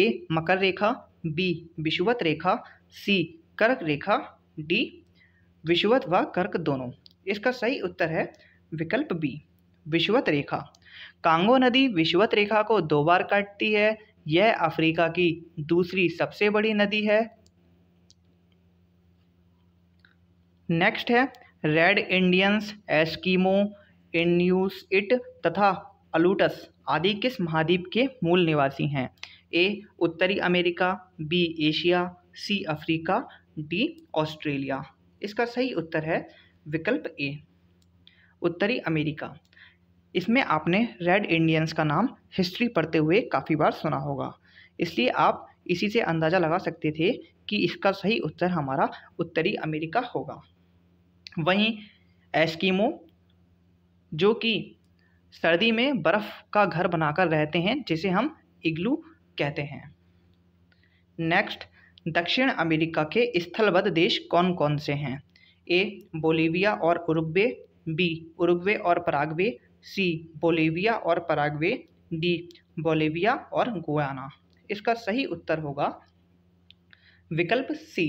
ए मकर रेखा बी विषुवत रेखा सी कर्क रेखा डी विषुवत व कर्क दोनों इसका सही उत्तर है विकल्प बी विषुवत रेखा कांगो नदी विषुवत रेखा को दो बार काटती है यह अफ्रीका की दूसरी सबसे बड़ी नदी है नेक्स्ट है रेड इंडियंस एस्कीमो इट तथा अलूटस आदि किस महाद्वीप के मूल निवासी हैं ए उत्तरी America B Asia C Africa D Australia इसका सही उत्तर है विकल्प ए उत्तरी अमेरिका इसमें आपने रेड इंडियंस का नाम हिस्ट्री पढ़ते हुए काफ़ी बार सुना होगा इसलिए आप इसी से अंदाज़ा लगा सकते थे कि इसका सही उत्तर हमारा उत्तरी अमेरिका होगा वहीं एस्किमो जो कि सर्दी में बर्फ़ का घर बनाकर रहते हैं जिसे हम इग्लू कहते हैं नेक्स्ट दक्षिण अमेरिका के स्थलबद्ध देश कौन कौन से हैं ए बोलीविया और उरुग्वे बी उरुग्वे और पराग्वे सी बोलीविया और पराग्वे डी बोलीविया और गोयाना इसका सही उत्तर होगा विकल्प सी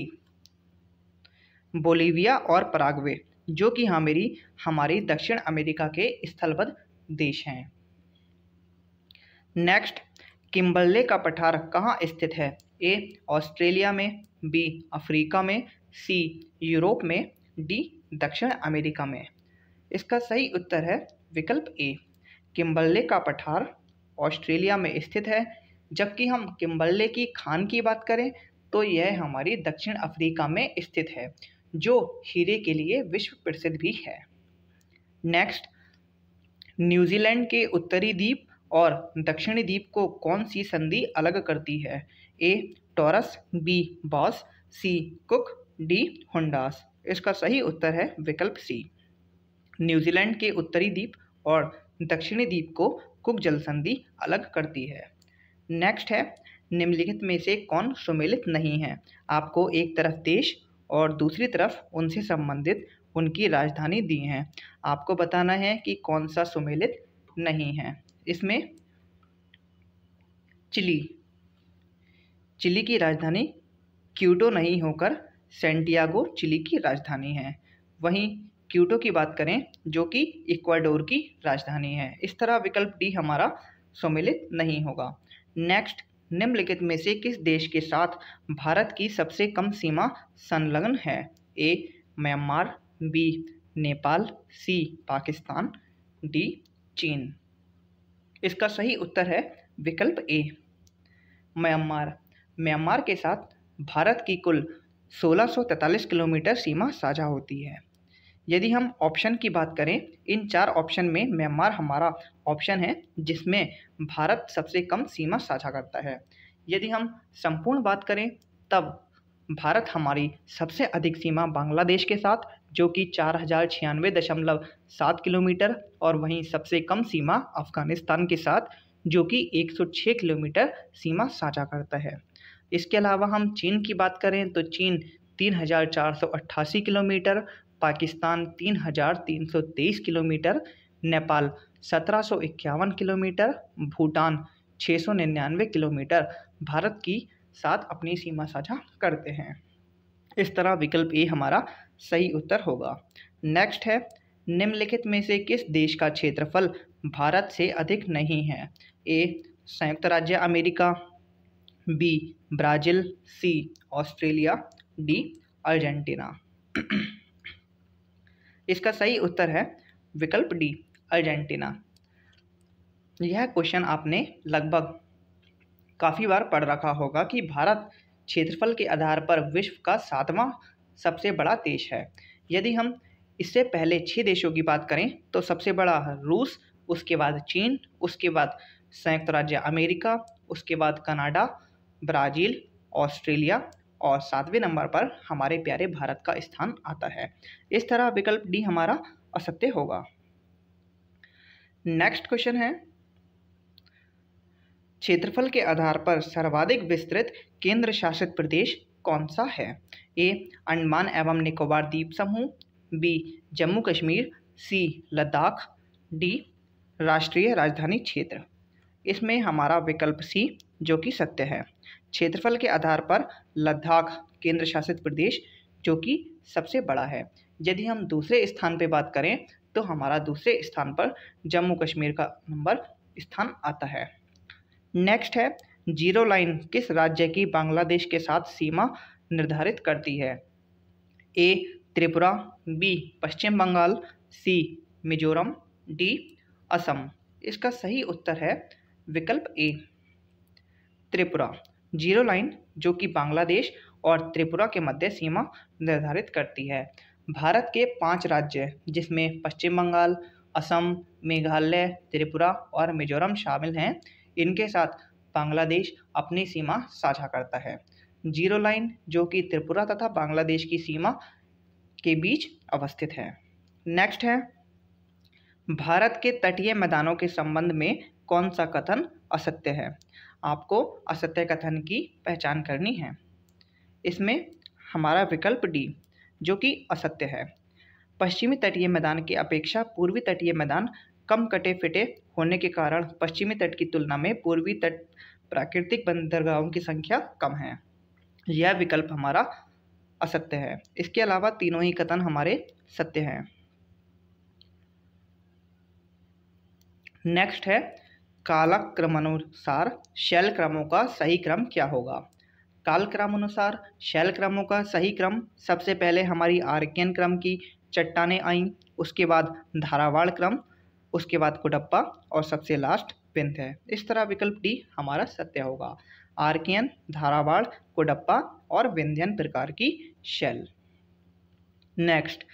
बोलीविया और पराग्वे जो कि हाँ मेरी हमारी दक्षिण अमेरिका के स्थलबद्ध देश हैं नेक्स्ट किम्बल्ले का पठार कहाँ स्थित है ए ऑस्ट्रेलिया में बी अफ्रीका में सी यूरोप में डी दक्षिण अमेरिका में इसका सही उत्तर है विकल्प ए किम्बल्ले का पठार ऑस्ट्रेलिया में स्थित है जबकि हम किम्बल्ले की खान की बात करें तो यह हमारी दक्षिण अफ्रीका में स्थित है जो हीरे के लिए विश्व प्रसिद्ध भी है नेक्स्ट न्यूजीलैंड के उत्तरी द्वीप और दक्षिणी द्वीप को कौन सी संधि अलग करती है A Torres B Bass C Cook D होंडास इसका सही उत्तर है विकल्प सी न्यूजीलैंड के उत्तरी द्वीप और दक्षिणी द्वीप को कुक जल संधि अलग करती है नेक्स्ट है निम्नलिखित में से कौन सुमेलित नहीं है आपको एक तरफ देश और दूसरी तरफ उनसे संबंधित उनकी राजधानी दी हैं आपको बताना है कि कौन सा सुमेलित नहीं है इसमें चिली चिली की राजधानी क्यूटो नहीं होकर सेंटियागो चिली की राजधानी है वहीं क्यूटो की बात करें जो कि इक्वाडोर की राजधानी है इस तरह विकल्प डी हमारा सम्मिलित नहीं होगा नेक्स्ट निम्नलिखित में से किस देश के साथ भारत की सबसे कम सीमा संलग्न है A Myanmar B Nepal C Pakistan D चीन इसका सही उत्तर है विकल्प ए म्यांमार म्यांमार के साथ भारत की कुल 1643 किलोमीटर सीमा साझा होती है यदि हम ऑप्शन की बात करें इन चार ऑप्शन में म्यांमार हमारा ऑप्शन है जिसमें भारत सबसे कम सीमा साझा करता है यदि हम संपूर्ण बात करें तब भारत हमारी सबसे अधिक सीमा बांग्लादेश के साथ जो कि चार हज़ार छियानवे दशमलव सात किलोमीटर और वहीं सबसे कम सीमा अफगानिस्तान के साथ जो कि 106 किलोमीटर सीमा साझा करता है इसके अलावा हम चीन की बात करें तो चीन अट्ठासी किलोमीटर पाकिस्तान तेईस किलोमीटर नेपाल सत्रह किलोमीटर भूटान छः किलोमीटर भारत की साथ अपनी सीमा साझा करते हैं इस तरह विकल्प ए हमारा सही उत्तर होगा नेक्स्ट है निम्नलिखित में से किस देश का क्षेत्रफल भारत से अधिक नहीं है ए संयुक्त राज्य America B Brazil C Australia D Argentina *clears throat* इसका सही उत्तर है विकल्प डी अर्जेंटीना यह क्वेश्चन आपने लगभग काफ़ी बार पढ़ रखा होगा कि भारत क्षेत्रफल के आधार पर विश्व का सातवां सबसे बड़ा देश है यदि हम इससे पहले छः देशों की बात करें तो सबसे बड़ा रूस उसके बाद चीन उसके बाद संयुक्त राज्य अमेरिका उसके बाद कनाडा ब्राज़ील ऑस्ट्रेलिया और सातवें नंबर पर हमारे प्यारे भारत का स्थान आता है इस तरह विकल्प डी हमारा असत्य होगा नेक्स्ट क्वेश्चन है क्षेत्रफल के आधार पर सर्वाधिक विस्तृत केंद्र शासित प्रदेश कौन सा है ए अंडमान एवं निकोबार द्वीप समूह B Jammu Kashmir C Ladakh D राष्ट्रीय राजधानी क्षेत्र इसमें हमारा विकल्प सी जो कि सत्य है क्षेत्रफल के आधार पर लद्दाख केंद्र शासित प्रदेश जो कि सबसे बड़ा है यदि हम दूसरे स्थान पर बात करें तो हमारा दूसरे स्थान पर जम्मू कश्मीर का नंबर स्थान आता है नेक्स्ट है जीरो लाइन किस राज्य की बांग्लादेश के साथ सीमा निर्धारित करती है A Tripura B Paschim Bengal C Mizoram D Assam इसका सही उत्तर है विकल्प ए त्रिपुरा जीरो लाइन जो कि बांग्लादेश और त्रिपुरा के मध्य सीमा निर्धारित करती है भारत के पाँच राज्य जिसमें पश्चिम बंगाल असम मेघालय त्रिपुरा और मिजोरम शामिल हैं इनके साथ बांग्लादेश अपनी सीमा साझा करता है जीरो लाइन जो कि त्रिपुरा तथा बांग्लादेश की सीमा के बीच अवस्थित है नेक्स्ट है भारत के तटीय मैदानों के संबंध में कौन सा कथन असत्य है आपको असत्य कथन की पहचान करनी है इसमें हमारा विकल्प डी जो कि असत्य है पश्चिमी तटीय मैदान की अपेक्षा पूर्वी तटीय मैदान कम कटे फिटे होने के कारण पश्चिमी तट की तुलना में पूर्वी तट प्राकृतिक बंदरगाहों की संख्या कम है यह विकल्प हमारा असत्य है इसके अलावा तीनों ही कथन हमारे सत्य हैं नेक्स्ट है कालक्रमानुसार शैल क्रमों का सही क्रम क्या होगा काल अनुसार शैल क्रमों का सही क्रम सबसे पहले हमारी आर्कियन क्रम की चट्टाने आईं उसके बाद धारावाड़ क्रम उसके बाद कुडप्पा और सबसे लास्ट विंध्य है इस तरह विकल्प डी हमारा सत्य होगा आर्कियन धारावाड़ कुडप्पा और विंध्यन प्रकार की शैल नेक्स्ट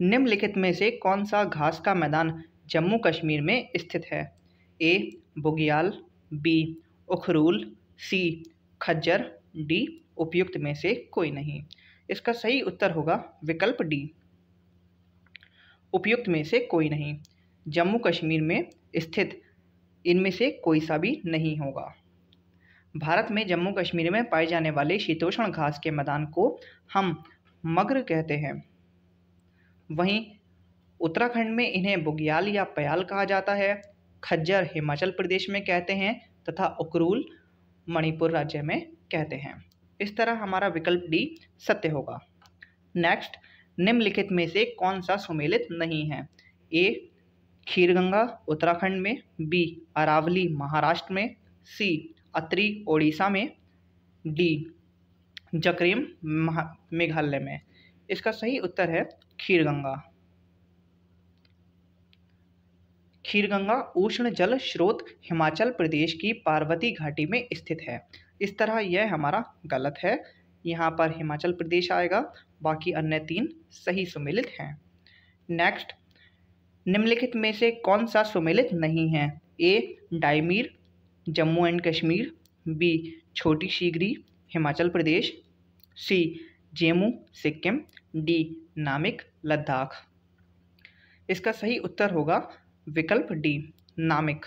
निम्नलिखित में से कौन सा घास का मैदान जम्मू कश्मीर में स्थित है A Bugyal B Ukhrul C Khajjiar D उपयुक्त में से कोई नहीं इसका सही उत्तर होगा विकल्प डी उपयुक्त में से कोई नहीं जम्मू कश्मीर में स्थित इनमें से कोई सा भी नहीं होगा भारत में जम्मू कश्मीर में पाए जाने वाले शीतोष्ण घास के मैदान को हम मग्र कहते हैं वहीं उत्तराखंड में इन्हें बुग्याल या पयाल कहा जाता है खज्जर हिमाचल प्रदेश में कहते हैं तथा उकरूल मणिपुर राज्य में कहते हैं इस तरह हमारा विकल्प डी सत्य होगा नेक्स्ट निम्नलिखित में से कौन सा सुमेलित नहीं है ए खीरगंगा उत्तराखंड में बी अरावली महाराष्ट्र में सी अत्री ओडिशा में डी जकरेम मेघालय में इसका सही उत्तर है खीरगंगा खीरगंगा उष्ण जल स्रोत हिमाचल प्रदेश की पार्वती घाटी में स्थित है इस तरह यह हमारा गलत है यहाँ पर हिमाचल प्रदेश आएगा बाकी अन्य तीन सही सुमेलित हैं नेक्स्ट निम्नलिखित में से कौन सा सुमेलित नहीं है A Diamer Jammu and Kashmir B Chhota Shigri Himachal Pradesh C Zemu Sikkim D Namik Ladakh इसका सही उत्तर होगा विकल्प डी नामिक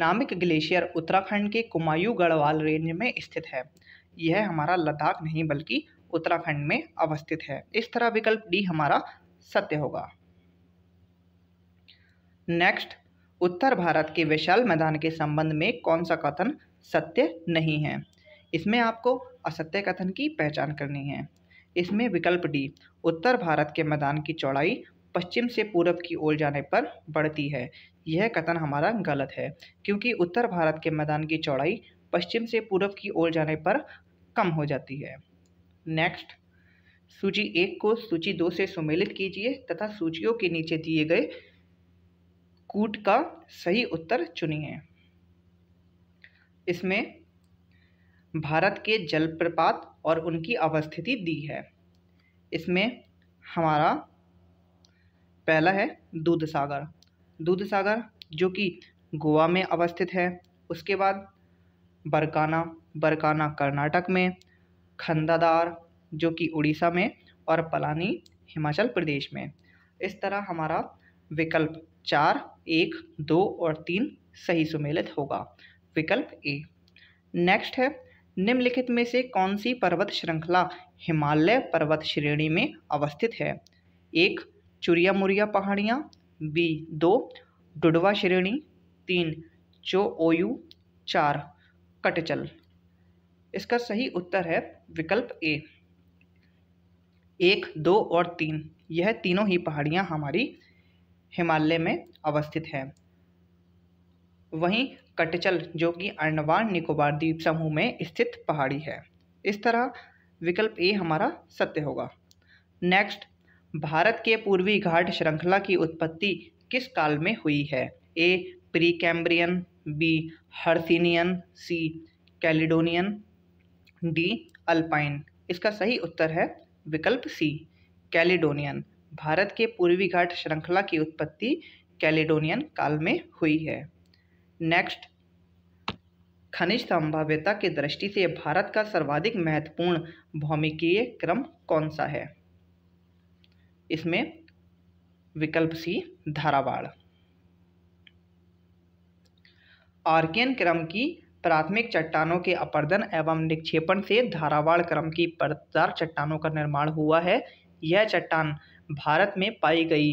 नामिक ग्लेशियर उत्तराखंड के कुमायूं गढ़वाल रेंज में स्थित है यह हमारा लद्दाख नहीं बल्कि उत्तराखंड में अवस्थित है इस तरह विकल्प डी हमारा सत्य होगा नेक्स्ट उत्तर भारत के विशाल मैदान के संबंध में कौन सा कथन सत्य नहीं है इसमें आपको असत्य कथन की पहचान करनी है इसमें विकल्प डी उत्तर भारत के मैदान की चौड़ाई पश्चिम से पूरब की ओर जाने पर बढ़ती है यह कथन हमारा गलत है क्योंकि उत्तर भारत के मैदान की चौड़ाई पश्चिम से पूर्व की ओर जाने पर कम हो जाती है नेक्स्ट सूची एक को सूची दो से सुमेलित कीजिए तथा सूचियों के नीचे दिए गए कूट का सही उत्तर चुनिए इसमें भारत के जलप्रपात और उनकी अवस्थिति दी है इसमें हमारा पहला है दूध सागर दूध सागर जो कि गोवा में अवस्थित है उसके बाद बरकाना बरकाना कर्नाटक में खंदादार जो कि उड़ीसा में और पलानी हिमाचल प्रदेश में इस तरह हमारा विकल्प चार एक दो और तीन सही सुमेलित होगा विकल्प ए नेक्स्ट है निम्नलिखित में से कौन सी पर्वत श्रृंखला हिमालय पर्वत श्रेणी में अवस्थित है एक चुरिया मुरिया पहाड़ियाँ बी दो डुडवा श्रेणी तीन चो ओयू चार कटचल इसका सही उत्तर है विकल्प ए एक दो और तीन यह तीनों ही पहाड़ियाँ हमारी हिमालय में अवस्थित हैं वहीं कटचल जो कि अंडमान निकोबार द्वीप समूह में स्थित पहाड़ी है इस तरह विकल्प ए हमारा सत्य होगा नेक्स्ट भारत के पूर्वी घाट श्रृंखला की उत्पत्ति किस काल में हुई है A Precambrian B Hercynian C Caledonian D Alpine इसका सही उत्तर है विकल्प सी कैलिडोनियन भारत के पूर्वी घाट श्रृंखला की उत्पत्ति कैलिडोनियन काल में हुई है नेक्स्ट खनिज संभाव्यता की दृष्टि से भारत का सर्वाधिक महत्वपूर्ण भौमिकीय क्रम कौन सा है इसमें विकल्प सी धारावाड़ आर्कियन क्रम की प्राथमिक चट्टानों के अपर्दन एवं निक्षेपण से धारावाड़ क्रम की परतदार चट्टानों का निर्माण हुआ है यह चट्टान भारत में पाई गई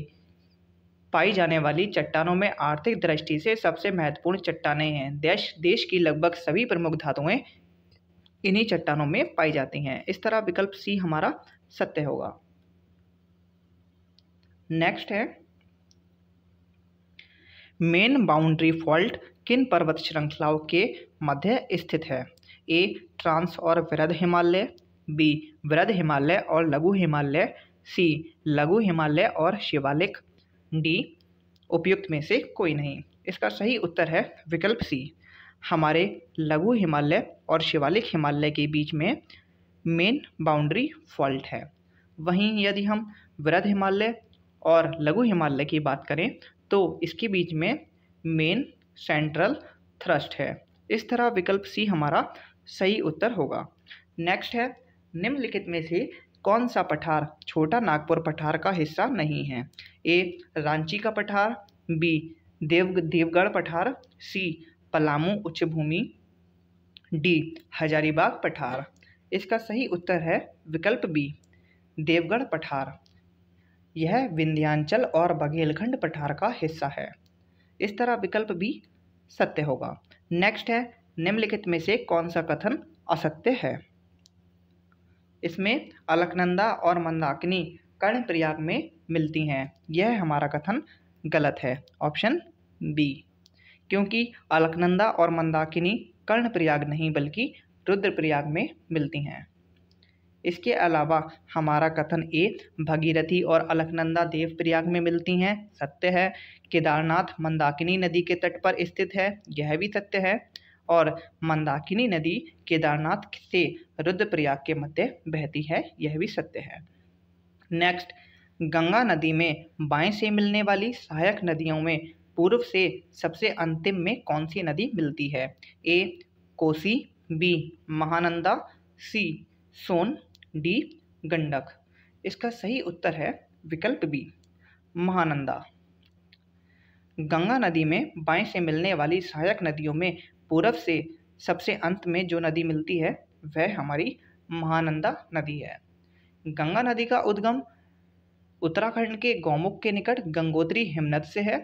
पाई जाने वाली चट्टानों में आर्थिक दृष्टि से सबसे महत्वपूर्ण चट्टाने हैं देश देश की लगभग सभी प्रमुख धातुएं इन्हीं चट्टानों में पाई जाती हैं इस तरह विकल्प सी हमारा सत्य होगा नेक्स्ट है मेन बाउंड्री फॉल्ट किन पर्वत श्रृंखलाओं के मध्य स्थित है ए ट्रांस और वृद्ध हिमालय बी वृद्ध हिमालय और लघु हिमालय सी लघु हिमालय और शिवालिक डी उपयुक्त में से कोई नहीं इसका सही उत्तर है विकल्प सी हमारे लघु हिमालय और शिवालिक हिमालय के बीच में मेन बाउंड्री फॉल्ट है वहीं यदि हम वृद्ध हिमालय और लघु हिमालय की बात करें तो इसके बीच में मेन सेंट्रल थ्रस्ट है इस तरह विकल्प सी हमारा सही उत्तर होगा नेक्स्ट है निम्नलिखित में से कौन सा पठार छोटा नागपुर पठार का हिस्सा नहीं है ए रांची का पठार बी देव देवगढ़ पठार सी पलामू उच्च भूमि डी हजारीबाग पठार इसका सही उत्तर है विकल्प बी देवगढ़ पठार यह विंध्यांचल और बघेलखंड पठार का हिस्सा है इस तरह विकल्प भी सत्य होगा नेक्स्ट है निम्नलिखित में से कौन सा कथन असत्य है इसमें अलकनंदा और मंदाकिनी कर्ण प्रयाग में मिलती हैं यह हमारा कथन गलत है ऑप्शन बी क्योंकि अलकनंदा और मंदाकिनी कर्ण प्रयाग नहीं बल्कि रुद्रप्रयाग में मिलती हैं इसके अलावा हमारा कथन ए भगीरथी और अलकनंदा देवप्रयाग में मिलती हैं सत्य है केदारनाथ मंदाकिनी नदी के तट पर स्थित है यह भी सत्य है और मंदाकिनी नदी केदारनाथ से रुद्रप्रयाग के मध्य बहती है यह भी सत्य है नेक्स्ट गंगा नदी में बाएं से मिलने वाली सहायक नदियों में पूर्व से सबसे अंतिम में कौन सी नदी मिलती है A Kosi B Mahananda C Son D Gandak इसका सही उत्तर है विकल्प बी महानंदा गंगा नदी में बाएं से मिलने वाली सहायक नदियों में पूर्व से सबसे अंत में जो नदी मिलती है वह हमारी महानंदा नदी है गंगा नदी का उद्गम उत्तराखंड के गौमुख के निकट गंगोत्री हिमनद से है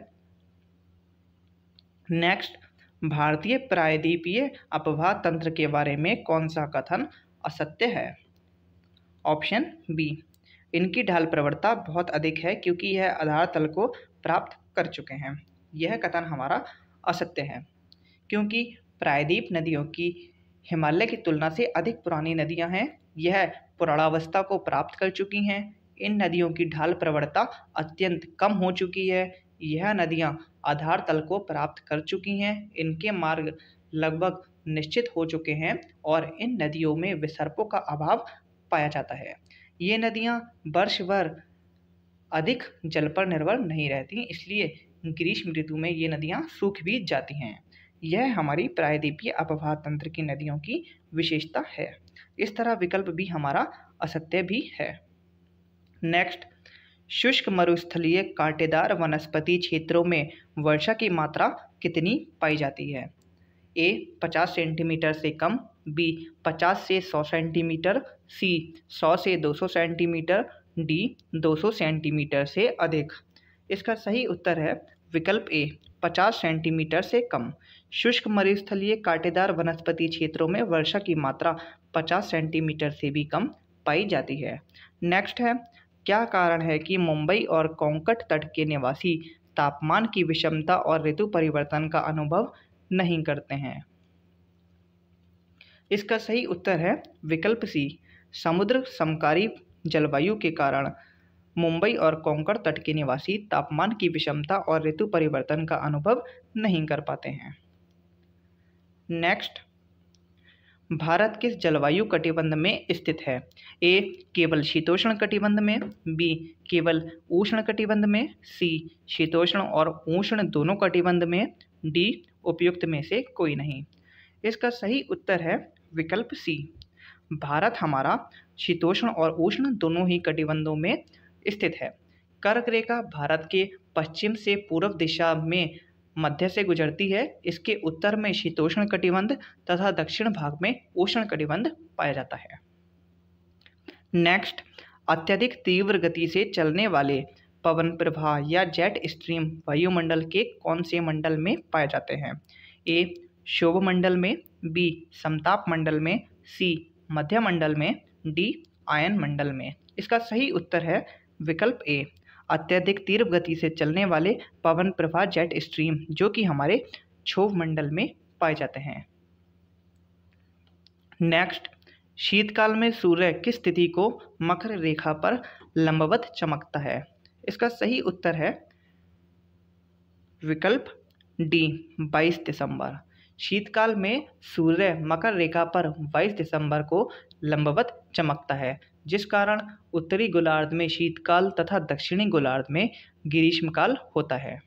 नेक्स्ट भारतीय प्रायद्वीपीय अपवाद तंत्र के बारे में कौन सा कथन असत्य है ऑप्शन बी इनकी ढाल प्रवणता बहुत अधिक है क्योंकि यह आधार तल को प्राप्त कर चुके हैं यह कथन हमारा असत्य है क्योंकि प्रायद्वीप नदियों की हिमालय की तुलना से अधिक पुरानी नदियां हैं यह पुराणावस्था को प्राप्त कर चुकी हैं इन नदियों की ढाल प्रवणता अत्यंत कम हो चुकी है यह नदियां आधार तल को प्राप्त कर चुकी हैं इनके मार्ग लगभग निश्चित हो चुके हैं और इन नदियों में विसर्पों का अभाव पाया जाता है ये नदियाँ वर्ष भर अधिक जल पर निर्भर नहीं रहती इसलिए ग्रीष्म ऋतु में ये नदियाँ सूख भी जाती हैं यह हमारी प्रायद्वीपीय अपवाह तंत्र की नदियों की विशेषता है इस तरह विकल्प भी हमारा असत्य भी है नेक्स्ट शुष्क मरुस्थलीय कांटेदार वनस्पति क्षेत्रों में वर्षा की मात्रा कितनी पाई जाती है ए 50 सेंटीमीटर से कम बी 50 से 100 सेंटीमीटर सी 100 से 200 सेंटीमीटर डी 200 सेंटीमीटर से अधिक इसका सही उत्तर है विकल्प ए 50 सेंटीमीटर से कम शुष्क मरुस्थलीय कांटेदार वनस्पति क्षेत्रों में वर्षा की मात्रा 50 सेंटीमीटर से भी कम पाई जाती है नेक्स्ट है क्या कारण है कि मुंबई और कोंकट तट के निवासी तापमान की विषमता और ऋतु परिवर्तन का अनुभव नहीं करते हैं इसका सही उत्तर है विकल्प सी समुद्र समकारी जलवायु के कारण मुंबई और कोंकण तट के निवासी तापमान की विषमता और ऋतु परिवर्तन का अनुभव नहीं कर पाते हैं नेक्स्ट भारत किस जलवायु कटिबंध में स्थित है ए केवल शीतोष्ण कटिबंध में बी केवल उष्ण कटिबंध में सी शीतोष्ण और उष्ण दोनों कटिबंध में डी उपयुक्त में से कोई नहीं इसका सही उत्तर है विकल्प सी भारत हमारा शीतोष्ण और उष्ण दोनों ही कटिबंधों में स्थित है कर्क रेखा भारत के पश्चिम से पूर्व दिशा में मध्य से गुजरती है इसके उत्तर में शीतोष्ण कटिबंध तथा दक्षिण भाग में उष्ण कटिबंध पाया जाता है नेक्स्ट अत्यधिक तीव्र गति से चलने वाले पवन प्रवाह या जेट स्ट्रीम वायुमंडल के कौन से मंडल में पाए जाते हैं ए शोभ मंडल में बी समताप मंडल में सी मध्यमंडल में डी आयन मंडल में इसका सही उत्तर है विकल्प ए अत्यधिक तीव्र गति से चलने वाले पवन प्रवाह जेट स्ट्रीम जो कि हमारे क्षोभ मंडल में पाए जाते हैं नेक्स्ट शीतकाल में सूर्य किस तिथि को मकर रेखा पर लंबवत चमकता है इसका सही उत्तर है विकल्प डी 22 दिसंबर शीतकाल में सूर्य मकर रेखा पर 22 दिसंबर को लंबवत चमकता है जिस कारण उत्तरी गोलार्ध में शीतकाल तथा दक्षिणी गोलार्ध में ग्रीष्मकाल होता है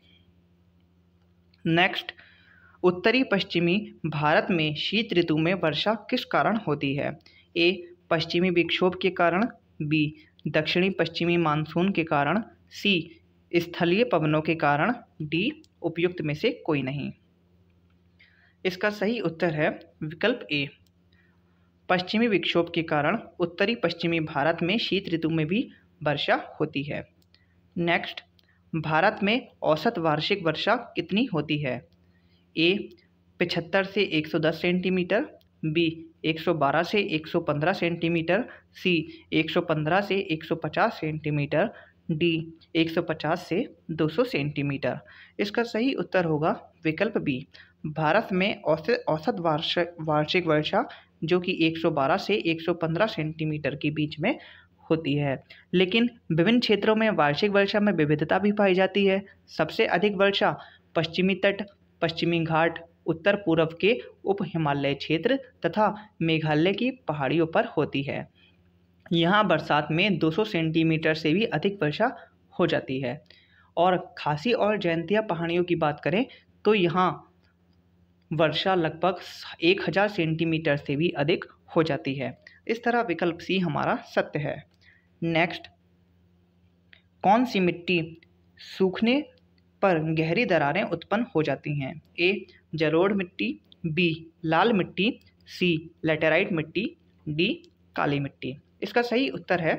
नेक्स्ट उत्तरी पश्चिमी भारत में शीत ऋतु में वर्षा किस कारण होती है ए पश्चिमी विक्षोभ के कारण बी दक्षिणी पश्चिमी मानसून के कारण सी स्थलीय पवनों के कारण डी उपयुक्त में से कोई नहीं इसका सही उत्तर है विकल्प ए पश्चिमी विक्षोभ के कारण उत्तरी पश्चिमी भारत में शीत ऋतु में भी वर्षा होती है नेक्स्ट भारत में औसत वार्षिक वर्षा कितनी होती है ए पिछहत्तर से 110 सेंटीमीटर बी 112 से 115 सेंटीमीटर सी 115 से 150 सेंटीमीटर डी 150 से 200 सेंटीमीटर इसका सही उत्तर होगा विकल्प बी भारत में औसत औसत वार्षिक वर्षा जो कि 112 से 115 सेंटीमीटर के बीच में होती है लेकिन विभिन्न क्षेत्रों में वार्षिक वर्षा में विविधता भी पाई जाती है सबसे अधिक वर्षा पश्चिमी तट पश्चिमी घाट उत्तर पूर्व के उप हिमालय क्षेत्र तथा मेघालय की पहाड़ियों पर होती है यहाँ बरसात में 200 सेंटीमीटर से भी अधिक वर्षा हो जाती है और खासी और जयंतिया पहाड़ियों की बात करें तो यहाँ वर्षा लगभग एक हज़ार सेंटीमीटर से भी अधिक हो जाती है इस तरह विकल्प सी हमारा सत्य है नेक्स्ट कौन सी मिट्टी सूखने पर गहरी दरारें उत्पन्न हो जाती हैं ए जरोड़ मिट्टी बी लाल मिट्टी सी लेटेराइट मिट्टी डी काली मिट्टी इसका सही उत्तर है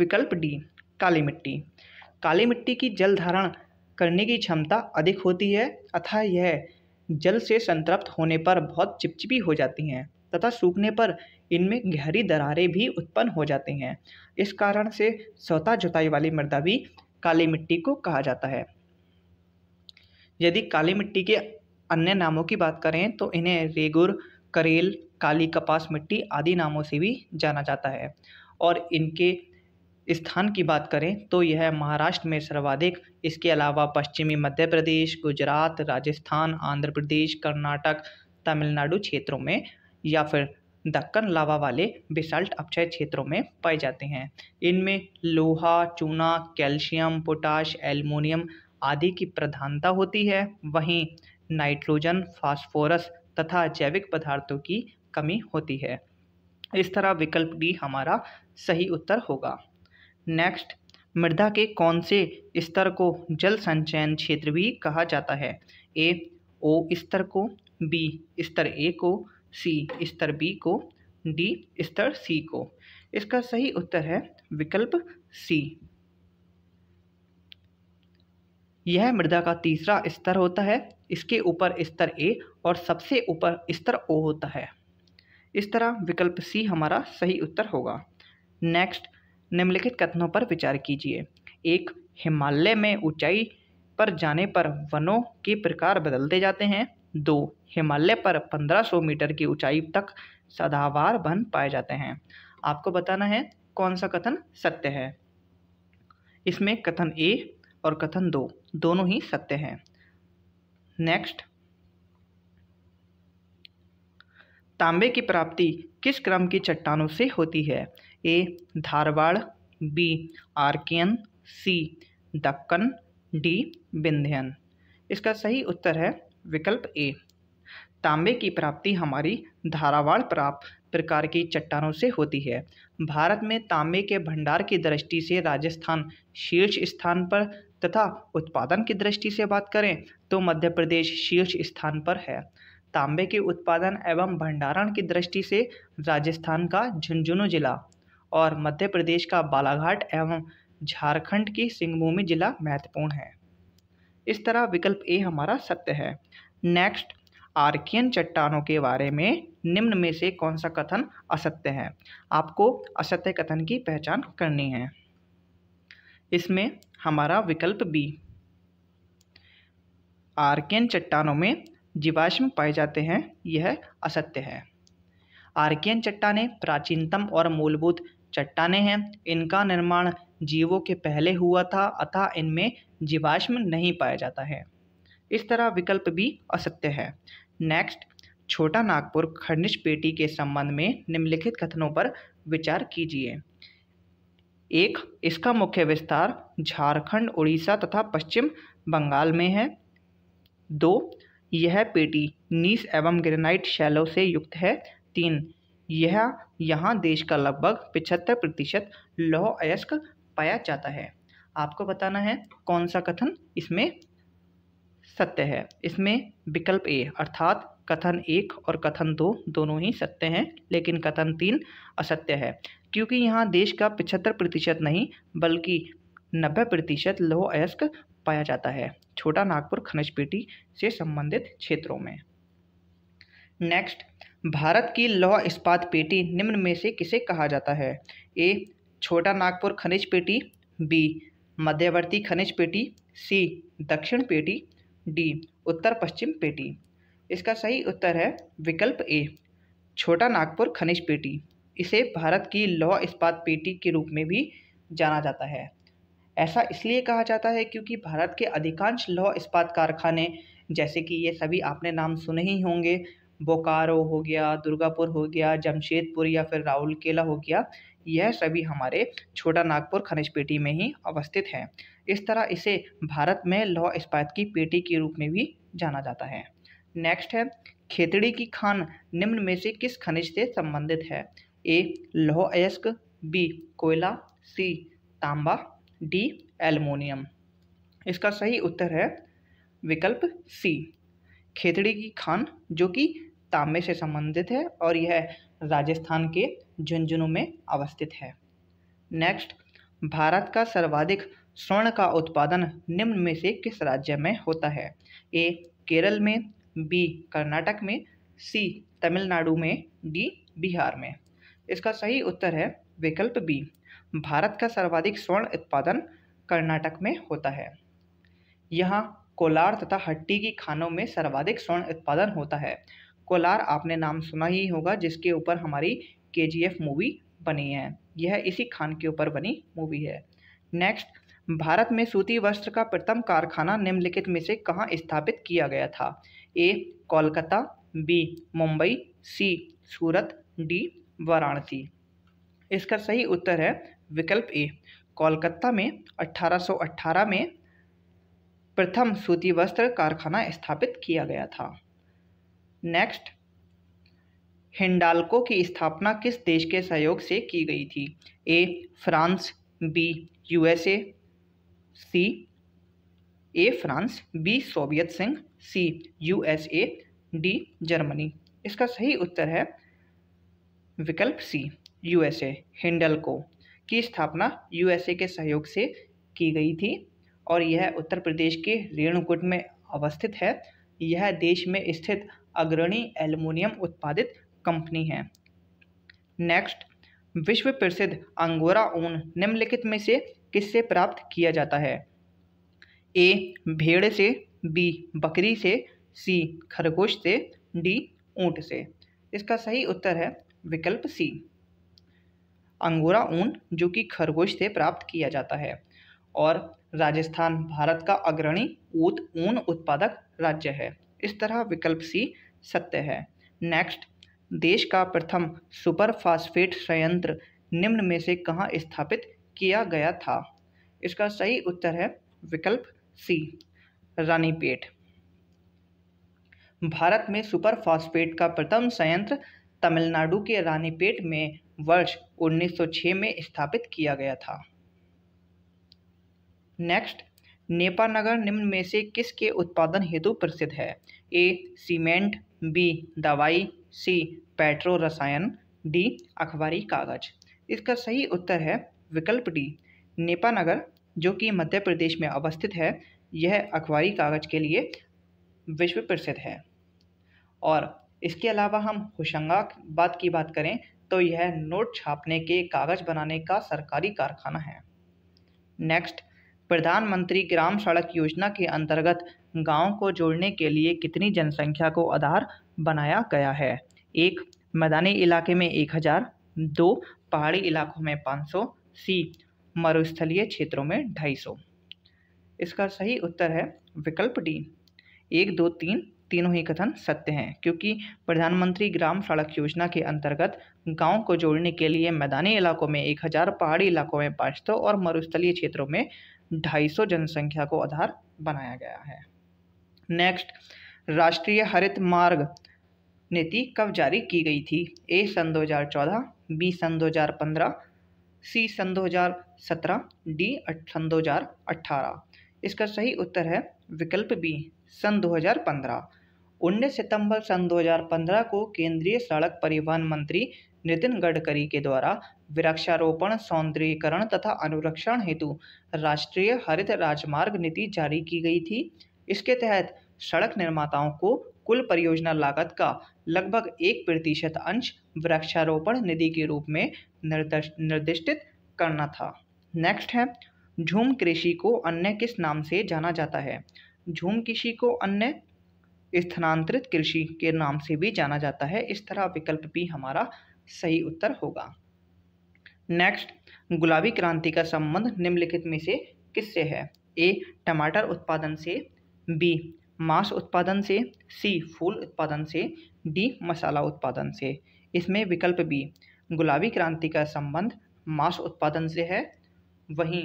विकल्प डी काली मिट्टी काली मिट्टी की जल धारण करने की क्षमता अधिक होती है अथा यह जल से संतृप्त होने पर बहुत चिपचिपी हो जाती हैं तथा सूखने पर इनमें गहरी दरारें भी उत्पन्न हो जाती हैं इस कारण से सौता जुताई वाली मृदा भी काली मिट्टी को कहा जाता है यदि काली मिट्टी के अन्य नामों की बात करें तो इन्हें रेगुर करेल काली कपास मिट्टी आदि नामों से भी जाना जाता है और इनके स्थान की बात करें तो यह महाराष्ट्र में सर्वाधिक इसके अलावा पश्चिमी मध्य प्रदेश गुजरात राजस्थान आंध्र प्रदेश कर्नाटक तमिलनाडु क्षेत्रों में या फिर दक्कन लावा वाले बिसाल्ट अपक्षय क्षेत्रों में पाए जाते हैं इनमें लोहा चूना कैल्शियम पोटाश एल्युमिनियम आदि की प्रधानता होती है वहीं नाइट्रोजन फास्फोरस तथा जैविक पदार्थों की कमी होती है इस तरह विकल्प डी हमारा सही उत्तर होगा नेक्स्ट मृदा के कौन से स्तर को जल संचयन क्षेत्र भी कहा जाता है ए ओ स्तर को बी स्तर ए को सी स्तर बी को डी स्तर सी को इसका सही उत्तर है विकल्प सी यह मृदा का तीसरा स्तर होता है इसके ऊपर स्तर ए और सबसे ऊपर स्तर ओ होता है इस तरह विकल्प सी हमारा सही उत्तर होगा नेक्स्ट निम्नलिखित कथनों पर विचार कीजिए एक हिमालय में ऊंचाई पर जाने पर वनों के प्रकार बदलते जाते हैं दो हिमालय पर 1500 मीटर की ऊंचाई तक सदावार वन पाए जाते हैं आपको बताना है कौन सा कथन सत्य है इसमें कथन ए और कथन दो दोनों ही सत्य हैं नेक्स्ट तांबे की प्राप्ति किस क्रम की चट्टानों से होती है A Dharwar B Archaean C Deccan D Vindhyan इसका सही उत्तर है विकल्प ए तांबे की प्राप्ति हमारी धारावाड़ प्राप्त प्रकार की चट्टानों से होती है भारत में तांबे के भंडार की दृष्टि से राजस्थान शीर्ष स्थान पर तथा उत्पादन की दृष्टि से बात करें तो मध्य प्रदेश शीर्ष स्थान पर है तांबे के उत्पादन एवं भंडारण की दृष्टि से राजस्थान का झुंझुनू जिला और मध्य प्रदेश का बालाघाट एवं झारखंड की सिंहभूमि जिला महत्वपूर्ण है इस तरह विकल्प ए हमारा सत्य है नेक्स्ट आर्कियन चट्टानों के बारे में निम्न में से कौन सा कथन असत्य है आपको असत्य कथन की पहचान करनी है इसमें हमारा विकल्प बी आर्कियन चट्टानों में जीवाश्म पाए जाते हैं यह असत्य है आर्कियन चट्टानें प्राचीनतम और मूलभूत चट्टाने हैं इनका निर्माण जीवों के पहले हुआ था अतः इनमें जीवाश्म नहीं पाया जाता है इस तरह विकल्प भी असत्य है नेक्स्ट छोटा नागपुर खनिज पेटी के संबंध में निम्नलिखित कथनों पर विचार कीजिए एक इसका मुख्य विस्तार झारखंड उड़ीसा तथा पश्चिम बंगाल में है दो यह पेटी नीस एवं ग्रेनाइट शैलों से युक्त है तीन यह यहाँ देश का लगभग पिछहत्तर प्रतिशत लौह अयस्क पाया जाता है आपको बताना है कौन सा कथन इसमें सत्य है इसमें विकल्प ए अर्थात कथन एक और कथन दो दोनों ही सत्य हैं लेकिन कथन तीन असत्य है क्योंकि यहाँ देश का पिछहत्तर प्रतिशत नहीं बल्कि नब्बे प्रतिशत लौह अयस्क पाया जाता है छोटा नागपुर खनिज पेटी से संबंधित क्षेत्रों में नेक्स्ट भारत की लौह इस्पात पेटी निम्न में से किसे कहा जाता है ए छोटा नागपुर खनिज पेटी बी मध्यवर्ती खनिज पेटी सी दक्षिण पेटी डी उत्तर पश्चिम पेटी इसका सही उत्तर है विकल्प ए छोटा नागपुर खनिज पेटी इसे भारत की लौह इस्पात पेटी के रूप में भी जाना जाता है ऐसा इसलिए कहा जाता है क्योंकि भारत के अधिकांश लौह इस्पात कारखाने जैसे कि ये सभी आपने नाम सुने ही होंगे बोकारो हो गया दुर्गापुर हो गया जमशेदपुर या फिर राउरकेला हो गया यह सभी हमारे छोटा नागपुर खनिज पेटी में ही अवस्थित हैं इस तरह इसे भारत में लौह इस्पात की पेटी के रूप में भी जाना जाता है नेक्स्ट है खेतड़ी की खान निम्न में से किस खनिज से संबंधित है ए लौह अयस्क बी कोयला सी तांबा डी एल्युमिनियम इसका सही उत्तर है विकल्प सी खेतड़ी की खान जो कि तांबे से संबंधित है और यह राजस्थान के झुंझुनू में अवस्थित है नेक्स्ट भारत का सर्वाधिक स्वर्ण का उत्पादन निम्न में से किस राज्य में होता है ए केरल में बी कर्नाटक में सी तमिलनाडु में डी बिहार में इसका सही उत्तर है विकल्प बी भारत का सर्वाधिक स्वर्ण उत्पादन कर्नाटक में होता है यहाँ कोलार तथा हट्टी की खानों में सर्वाधिक स्वर्ण उत्पादन होता है कोलार आपने नाम सुना ही होगा जिसके ऊपर हमारी के मूवी बनी है यह इसी खान के ऊपर बनी मूवी है नेक्स्ट भारत में सूती वस्त्र का प्रथम कारखाना निम्नलिखित में से कहाँ स्थापित किया गया था A Kolkata B Mumbai C Surat D Varanasi इसका सही उत्तर है विकल्प ए कोलकाता में 1818 में प्रथम सूती वस्त्र कारखाना स्थापित किया गया था नेक्स्ट हिंडाल्को की स्थापना किस देश के सहयोग से की गई थी A France B USA C A France B Soviet संघ सी यूएसए डी जर्मनी इसका सही उत्तर है विकल्प सी यूएसए हिंडल्को की स्थापना यूएसए के सहयोग से की गई थी और यह उत्तर प्रदेश के रेणुकूट में अवस्थित है यह देश में स्थित अग्रणी एल्युमिनियम उत्पादित कंपनी है नेक्स्ट विश्व प्रसिद्ध अंगोरा ऊन निम्नलिखित में से किससे प्राप्त किया जाता है ए भेड़ से बी बकरी से सी खरगोश से डी ऊँट से इसका सही उत्तर है विकल्प सी अंगोरा ऊन जो कि खरगोश से प्राप्त किया जाता है और राजस्थान भारत का अग्रणी ऊत ऊन उत्पादक राज्य है इस तरह विकल्प सी सत्य है नेक्स्ट देश का प्रथम सुपर फास्फेट संयंत्र निम्न में से कहाँ स्थापित किया गया था इसका सही उत्तर है विकल्प सी रानीपेट भारत में सुपर फास्फेट का प्रथम संयंत्र तमिलनाडु के रानीपेट में वर्ष 1906 में स्थापित किया गया था नेक्स्ट नेपानगर निम्न में से किसके उत्पादन हेतु प्रसिद्ध है ए सीमेंट बी दवाई सी पेट्रो रसायन डी अखबारी कागज इसका सही उत्तर है विकल्प डी नेपानगर जो कि मध्य प्रदेश में अवस्थित है यह अखबारी कागज के लिए विश्व प्रसिद्ध है और इसके अलावा हम होशंगाबाद की बात करें तो यह नोट छापने के कागज़ बनाने का सरकारी कारखाना है नेक्स्ट प्रधानमंत्री ग्राम सड़क योजना के अंतर्गत गाँव को जोड़ने के लिए कितनी जनसंख्या को आधार बनाया गया है एक मैदानी इलाके में एक हज़ार दो पहाड़ी इलाकों में पाँच सौ सी मरुस्थलीय क्षेत्रों में ढाई सौ इसका सही उत्तर है विकल्प डी एक दो तीन तीनों ही कथन सत्य हैं क्योंकि प्रधानमंत्री ग्राम सड़क योजना के अंतर्गत गांव को जोड़ने के लिए मैदानी इलाकों में एक हज़ार पहाड़ी इलाकों में पाँच सौ और मरुस्थलीय क्षेत्रों में 250 जनसंख्या को आधार बनाया गया है नेक्स्ट राष्ट्रीय हरित मार्ग नीति कब जारी की गई थी ए सन 2014 बी सन 2015 सी सन 2017 डी सन 2018 इसका सही उत्तर है विकल्प बी सन 2015 उन्नीस सितंबर सन 2015 को केंद्रीय सड़क परिवहन मंत्री नितिन गडकरी के द्वारा वृक्षारोपण सौंदर्यीकरण तथा अनुरक्षण हेतु राष्ट्रीय हरित राजमार्ग नीति जारी की गई थी इसके तहत सड़क निर्माताओं को कुल परियोजना लागत का लगभग एक प्रतिशत अंश वृक्षारोपण निधि के रूप में निर्दिष्टित करना था नेक्स्ट है झूम कृषि को अन्य किस नाम से जाना जाता है झूम कृषि को अन्य स्थानांतरित कृषि के नाम से भी जाना जाता है इस तरह विकल्प भी हमारा सही उत्तर होगा नेक्स्ट गुलाबी क्रांति का संबंध निम्नलिखित में से किससे है ए टमाटर उत्पादन से बी मांस उत्पादन से सी फूल उत्पादन से डी मसाला उत्पादन से इसमें विकल्प बी गुलाबी क्रांति का संबंध मांस उत्पादन से है वहीं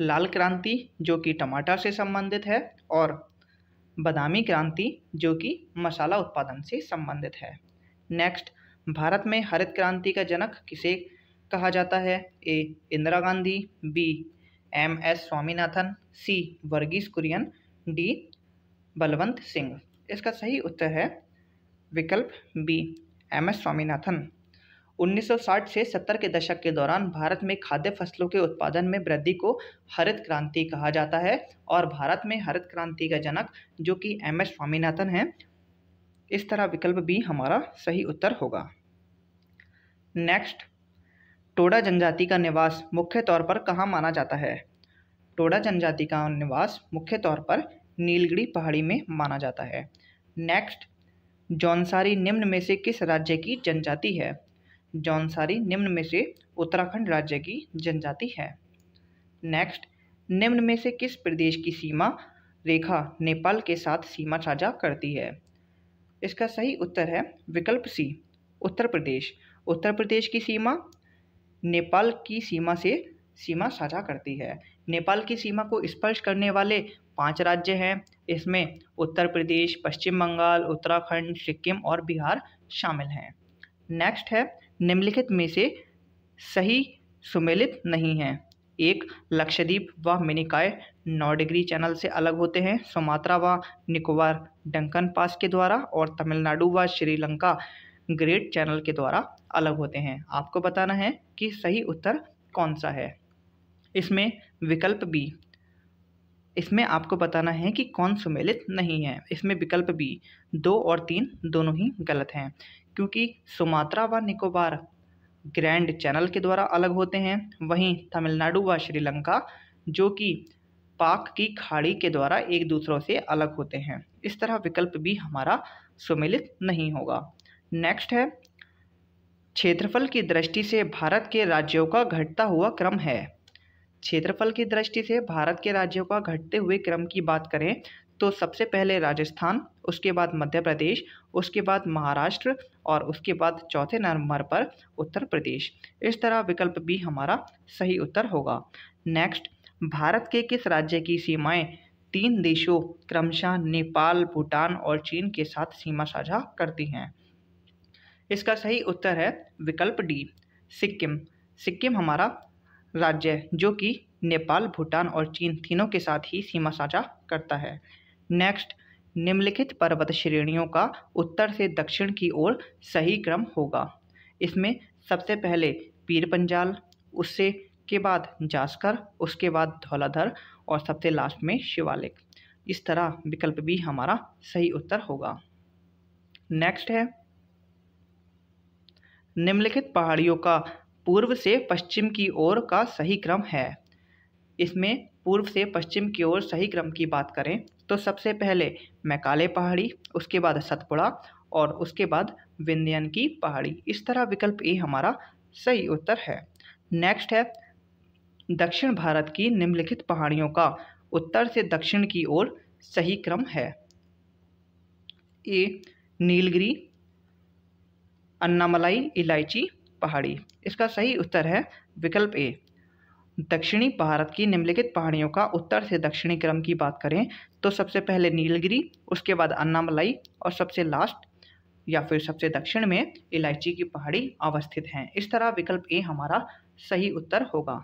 लाल क्रांति जो कि टमाटर से संबंधित है और बादामी क्रांति जो कि मसाला उत्पादन से संबंधित है नेक्स्ट भारत में हरित क्रांति का जनक किसे कहा जाता है A Indira Gandhi B M S Swaminathan C Verghese Kurien D Balwant Singh इसका सही उत्तर है विकल्प बी एम एस स्वामीनाथन 1960 से 70 के दशक के दौरान भारत में खाद्य फसलों के उत्पादन में वृद्धि को हरित क्रांति कहा जाता है और भारत में हरित क्रांति का जनक जो कि एम एस स्वामीनाथन हैं इस तरह विकल्प बी हमारा सही उत्तर होगा नेक्स्ट टोडा जनजाति का निवास मुख्य तौर पर कहाँ माना जाता है टोडा जनजाति का निवास मुख्य तौर पर नीलगढ़ी पहाड़ी में माना जाता है नेक्स्ट जौनसारी निम्न में से किस राज्य की जनजाति है जौनसारी निम्न में से उत्तराखंड राज्य की जनजाति है नेक्स्ट निम्न में से किस प्रदेश की सीमा रेखा नेपाल के साथ सीमा साझा करती है इसका सही उत्तर है विकल्प सी उत्तर प्रदेश उत्तर प्रदेश की सीमा नेपाल की सीमा से सीमा साझा करती है नेपाल की सीमा को स्पर्श करने वाले पांच राज्य हैं इसमें उत्तर प्रदेश पश्चिम बंगाल उत्तराखंड सिक्किम और बिहार शामिल हैं नेक्स्ट है निम्नलिखित में से सही सुमेलित नहीं है एक लक्षद्वीप व मिनिकाय नौ डिग्री चैनल से अलग होते हैं सुमात्रा व निकोबार डंकन पास के द्वारा और तमिलनाडु व श्रीलंका ग्रेट चैनल के द्वारा अलग होते हैं आपको बताना है कि सही उत्तर कौन सा है इसमें विकल्प बी इसमें आपको बताना है कि कौन सुमेलित नहीं है इसमें विकल्प बी दो और तीन दोनों ही गलत हैं क्योंकि सुमात्रा व निकोबार ग्रैंड चैनल के द्वारा अलग होते हैं वहीं तमिलनाडु व श्रीलंका जो कि पाक की खाड़ी के द्वारा एक दूसरों से अलग होते हैं इस तरह विकल्प भी हमारा सुमिलित नहीं होगा नेक्स्ट है क्षेत्रफल की दृष्टि से भारत के राज्यों का घटता हुआ क्रम है क्षेत्रफल की दृष्टि से भारत के राज्यों का घटते हुए क्रम की बात करें तो सबसे पहले राजस्थान उसके बाद मध्य प्रदेश उसके बाद महाराष्ट्र और उसके बाद चौथे नंबर पर उत्तर प्रदेश इस तरह विकल्प भी हमारा सही उत्तर होगा नेक्स्ट भारत के किस राज्य की सीमाएं तीन देशों क्रमशः नेपाल भूटान और चीन के साथ सीमा साझा करती हैं इसका सही उत्तर है विकल्प डी सिक्किम सिक्किम हमारा राज्य है जो कि नेपाल भूटान और चीन तीनों के साथ ही सीमा साझा करता है नेक्स्ट निम्नलिखित पर्वत श्रेणियों का उत्तर से दक्षिण की ओर सही क्रम होगा इसमें सबसे पहले पीर पंजाल उससे के बाद जास्कर उसके बाद धौलाधर और सबसे लास्ट में शिवालिक इस तरह विकल्प भी हमारा सही उत्तर होगा नेक्स्ट है निम्नलिखित पहाड़ियों का पूर्व से पश्चिम की ओर का सही क्रम है इसमें पूर्व से पश्चिम की ओर सही क्रम की बात करें तो सबसे पहले मैकाले पहाड़ी उसके बाद सतपुड़ा और उसके बाद विंध्यन की पहाड़ी इस तरह विकल्प ए हमारा सही उत्तर है नेक्स्ट है दक्षिण भारत की निम्नलिखित पहाड़ियों का उत्तर से दक्षिण की ओर सही क्रम है ए नीलगिरी अन्नामलाई इलायची पहाड़ी इसका सही उत्तर है विकल्प ए दक्षिणी भारत की निम्नलिखित पहाड़ियों का उत्तर से दक्षिणी क्रम की बात करें तो सबसे पहले नीलगिरी उसके बाद अन्नामलाई और सबसे लास्ट या फिर सबसे दक्षिण में इलायची की पहाड़ी अवस्थित हैं इस तरह विकल्प ए हमारा सही उत्तर होगा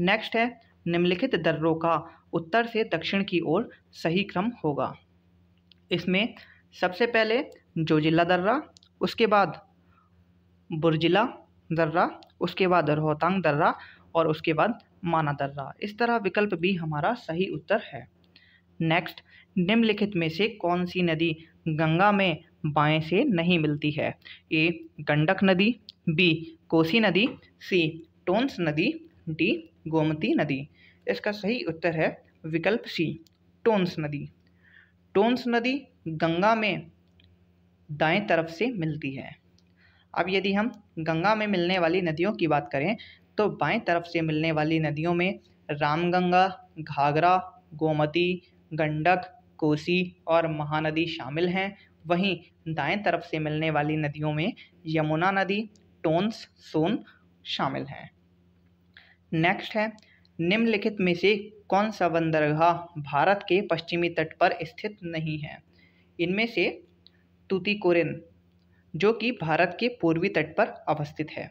नेक्स्ट है निम्नलिखित दर्रों का उत्तर से दक्षिण की ओर सही क्रम होगा इसमें सबसे पहले जोजिला दर्रा उसके बाद बुरजिला दर्रा उसके बाद रोहतांग दर्रा और उसके बाद माना दर्रा इस तरह विकल्प भी हमारा सही उत्तर है नेक्स्ट निम्नलिखित में से कौन सी नदी गंगा में बाएं से नहीं मिलती है ए गंडक नदी बी कोसी नदी सी टोंस नदी डी गोमती नदी इसका सही उत्तर है विकल्प सी टोन्स नदी टोन्स नदी गंगा में दाएं तरफ से मिलती है अब यदि हम गंगा में मिलने वाली नदियों की बात करें तो बाएं तरफ से मिलने वाली नदियों में रामगंगा घाघरा गोमती गंडक कोसी और महानदी शामिल हैं वहीं दाएं तरफ से मिलने वाली नदियों में यमुना नदी टोन्स सोन शामिल हैं नेक्स्ट है निम्नलिखित में से कौन सा बंदरगाह भारत के पश्चिमी तट पर स्थित नहीं है इनमें से तूतीकोरिन जो कि भारत के पूर्वी तट पर अवस्थित है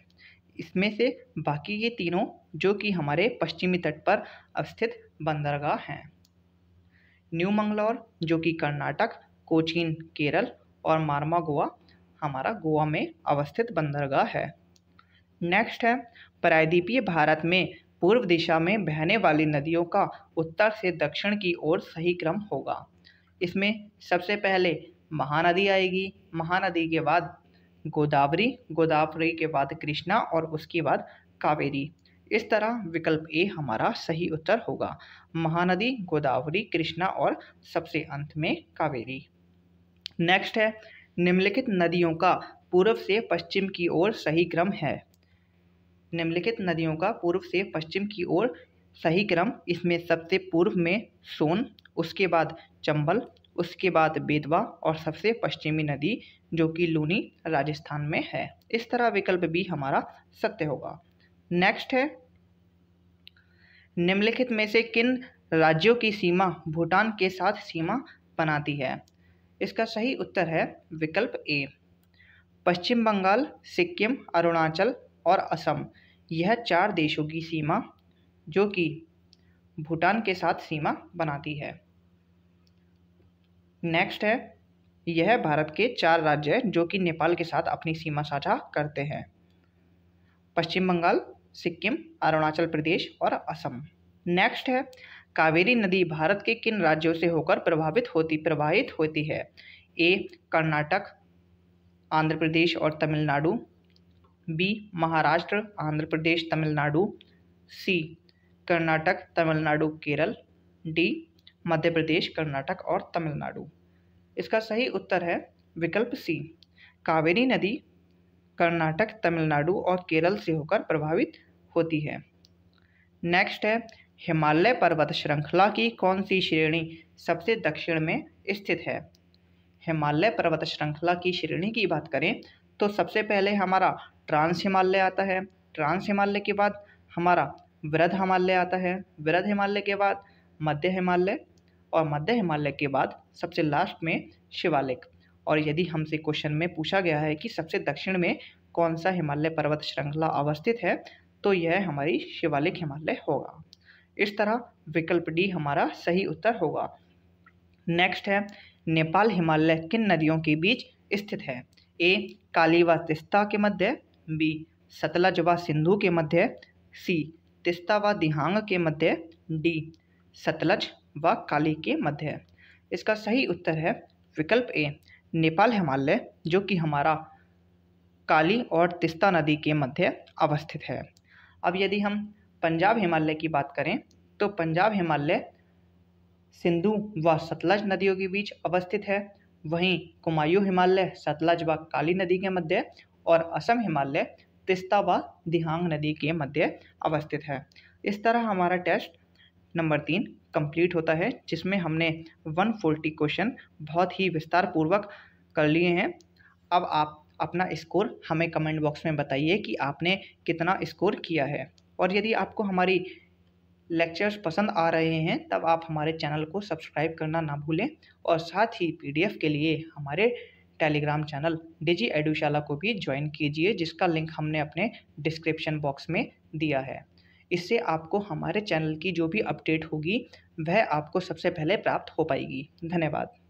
इसमें से बाकी ये तीनों जो कि हमारे पश्चिमी तट पर अवस्थित बंदरगाह हैं न्यू मंगलौर जो कि कर्नाटक कोचीन केरल और मार्मा गोवा हमारा गोवा में अवस्थित बंदरगाह है नेक्स्ट है प्रायद्वीपीय भारत में पूर्व दिशा में बहने वाली नदियों का उत्तर से दक्षिण की ओर सही क्रम होगा इसमें सबसे पहले महानदी आएगी महानदी के बाद गोदावरी गोदावरी के बाद कृष्णा और उसके बाद कावेरी इस तरह विकल्प ए हमारा सही उत्तर होगा महानदी गोदावरी कृष्णा और सबसे अंत में कावेरी नेक्स्ट है निम्नलिखित नदियों का पूर्व से पश्चिम की ओर सही क्रम है निम्नलिखित नदियों का पूर्व से पश्चिम की ओर सही क्रम इसमें सबसे पूर्व में सोन उसके बाद चंबल उसके बाद बेदवा और सबसे पश्चिमी नदी जो कि लूनी राजस्थान में है इस तरह विकल्प भी हमारा सत्य होगा नेक्स्ट है निम्नलिखित में से किन राज्यों की सीमा भूटान के साथ सीमा बनाती है इसका सही उत्तर है विकल्प ए पश्चिम बंगाल सिक्किम अरुणाचल और असम यह चार देशों की सीमा जो कि भूटान के साथ सीमा बनाती है नेक्स्ट है यह भारत के चार राज्य हैं जो कि नेपाल के साथ अपनी सीमा साझा करते हैं पश्चिम बंगाल सिक्किम अरुणाचल प्रदेश और असम नेक्स्ट है कावेरी नदी भारत के किन राज्यों से होकर प्रभावित होती प्रवाहित होती है ए कर्नाटक आंध्र प्रदेश और Tamil Nadu B Maharashtra Andhra Pradesh Tamil Nadu C Karnataka Tamil Nadu Kerala D Madhya Pradesh Karnataka और तमिलनाडु इसका सही उत्तर है विकल्प सी कावेरी नदी कर्नाटक तमिलनाडु और केरल से होकर प्रभावित होती है नेक्स्ट है हिमालय पर्वत श्रृंखला की कौन सी श्रेणी सबसे दक्षिण में स्थित है हिमालय पर्वत श्रृंखला की श्रेणी की बात करें तो सबसे पहले हमारा ट्रांस हिमालय आता है ट्रांस हिमालय के बाद हमारा वृद्ध हिमालय आता है वृद्ध हिमालय के बाद मध्य हिमालय और मध्य हिमालय के बाद सबसे लास्ट में शिवालिक और यदि हमसे क्वेश्चन में पूछा गया है कि सबसे दक्षिण में कौन सा हिमालय पर्वत श्रृंखला अवस्थित है तो यह हमारी शिवालिक हिमालय होगा इस तरह विकल्प डी हमारा सही उत्तर होगा नेक्स्ट है नेपाल हिमालय किन नदियों के बीच स्थित है ए काली व तिस्ता के मध्य बी सतलज व सिंधु के मध्य सी तिस्ता व दिहांग के मध्य डी सतलज व काली के मध्य इसका सही उत्तर है विकल्प ए नेपाल हिमालय जो कि हमारा काली और तिस्ता नदी के मध्य अवस्थित है अब यदि हम पंजाब हिमालय की बात करें तो पंजाब हिमालय सिंधु व सतलज नदियों के बीच अवस्थित है वहीं कुमायूं हिमालय सतलज व काली नदी के मध्य और असम हिमालय तिस्ता व दिहांग नदी के मध्य अवस्थित है इस तरह हमारा टेस्ट नंबर तीन कंप्लीट होता है जिसमें हमने 140 क्वेश्चन बहुत ही विस्तार पूर्वक कर लिए हैं अब आप अपना स्कोर हमें कमेंट बॉक्स में बताइए कि आपने कितना स्कोर किया है और यदि आपको हमारी लेक्चर्स पसंद आ रहे हैं तब आप हमारे चैनल को सब्सक्राइब करना ना भूलें और साथ ही पीडीएफ के लिए हमारे टेलीग्राम चैनल डिजी एडुशाला को भी ज्वाइन कीजिए जिसका लिंक हमने अपने डिस्क्रिप्शन बॉक्स में दिया है इससे आपको हमारे चैनल की जो भी अपडेट होगी वह आपको सबसे पहले प्राप्त हो पाएगी धन्यवाद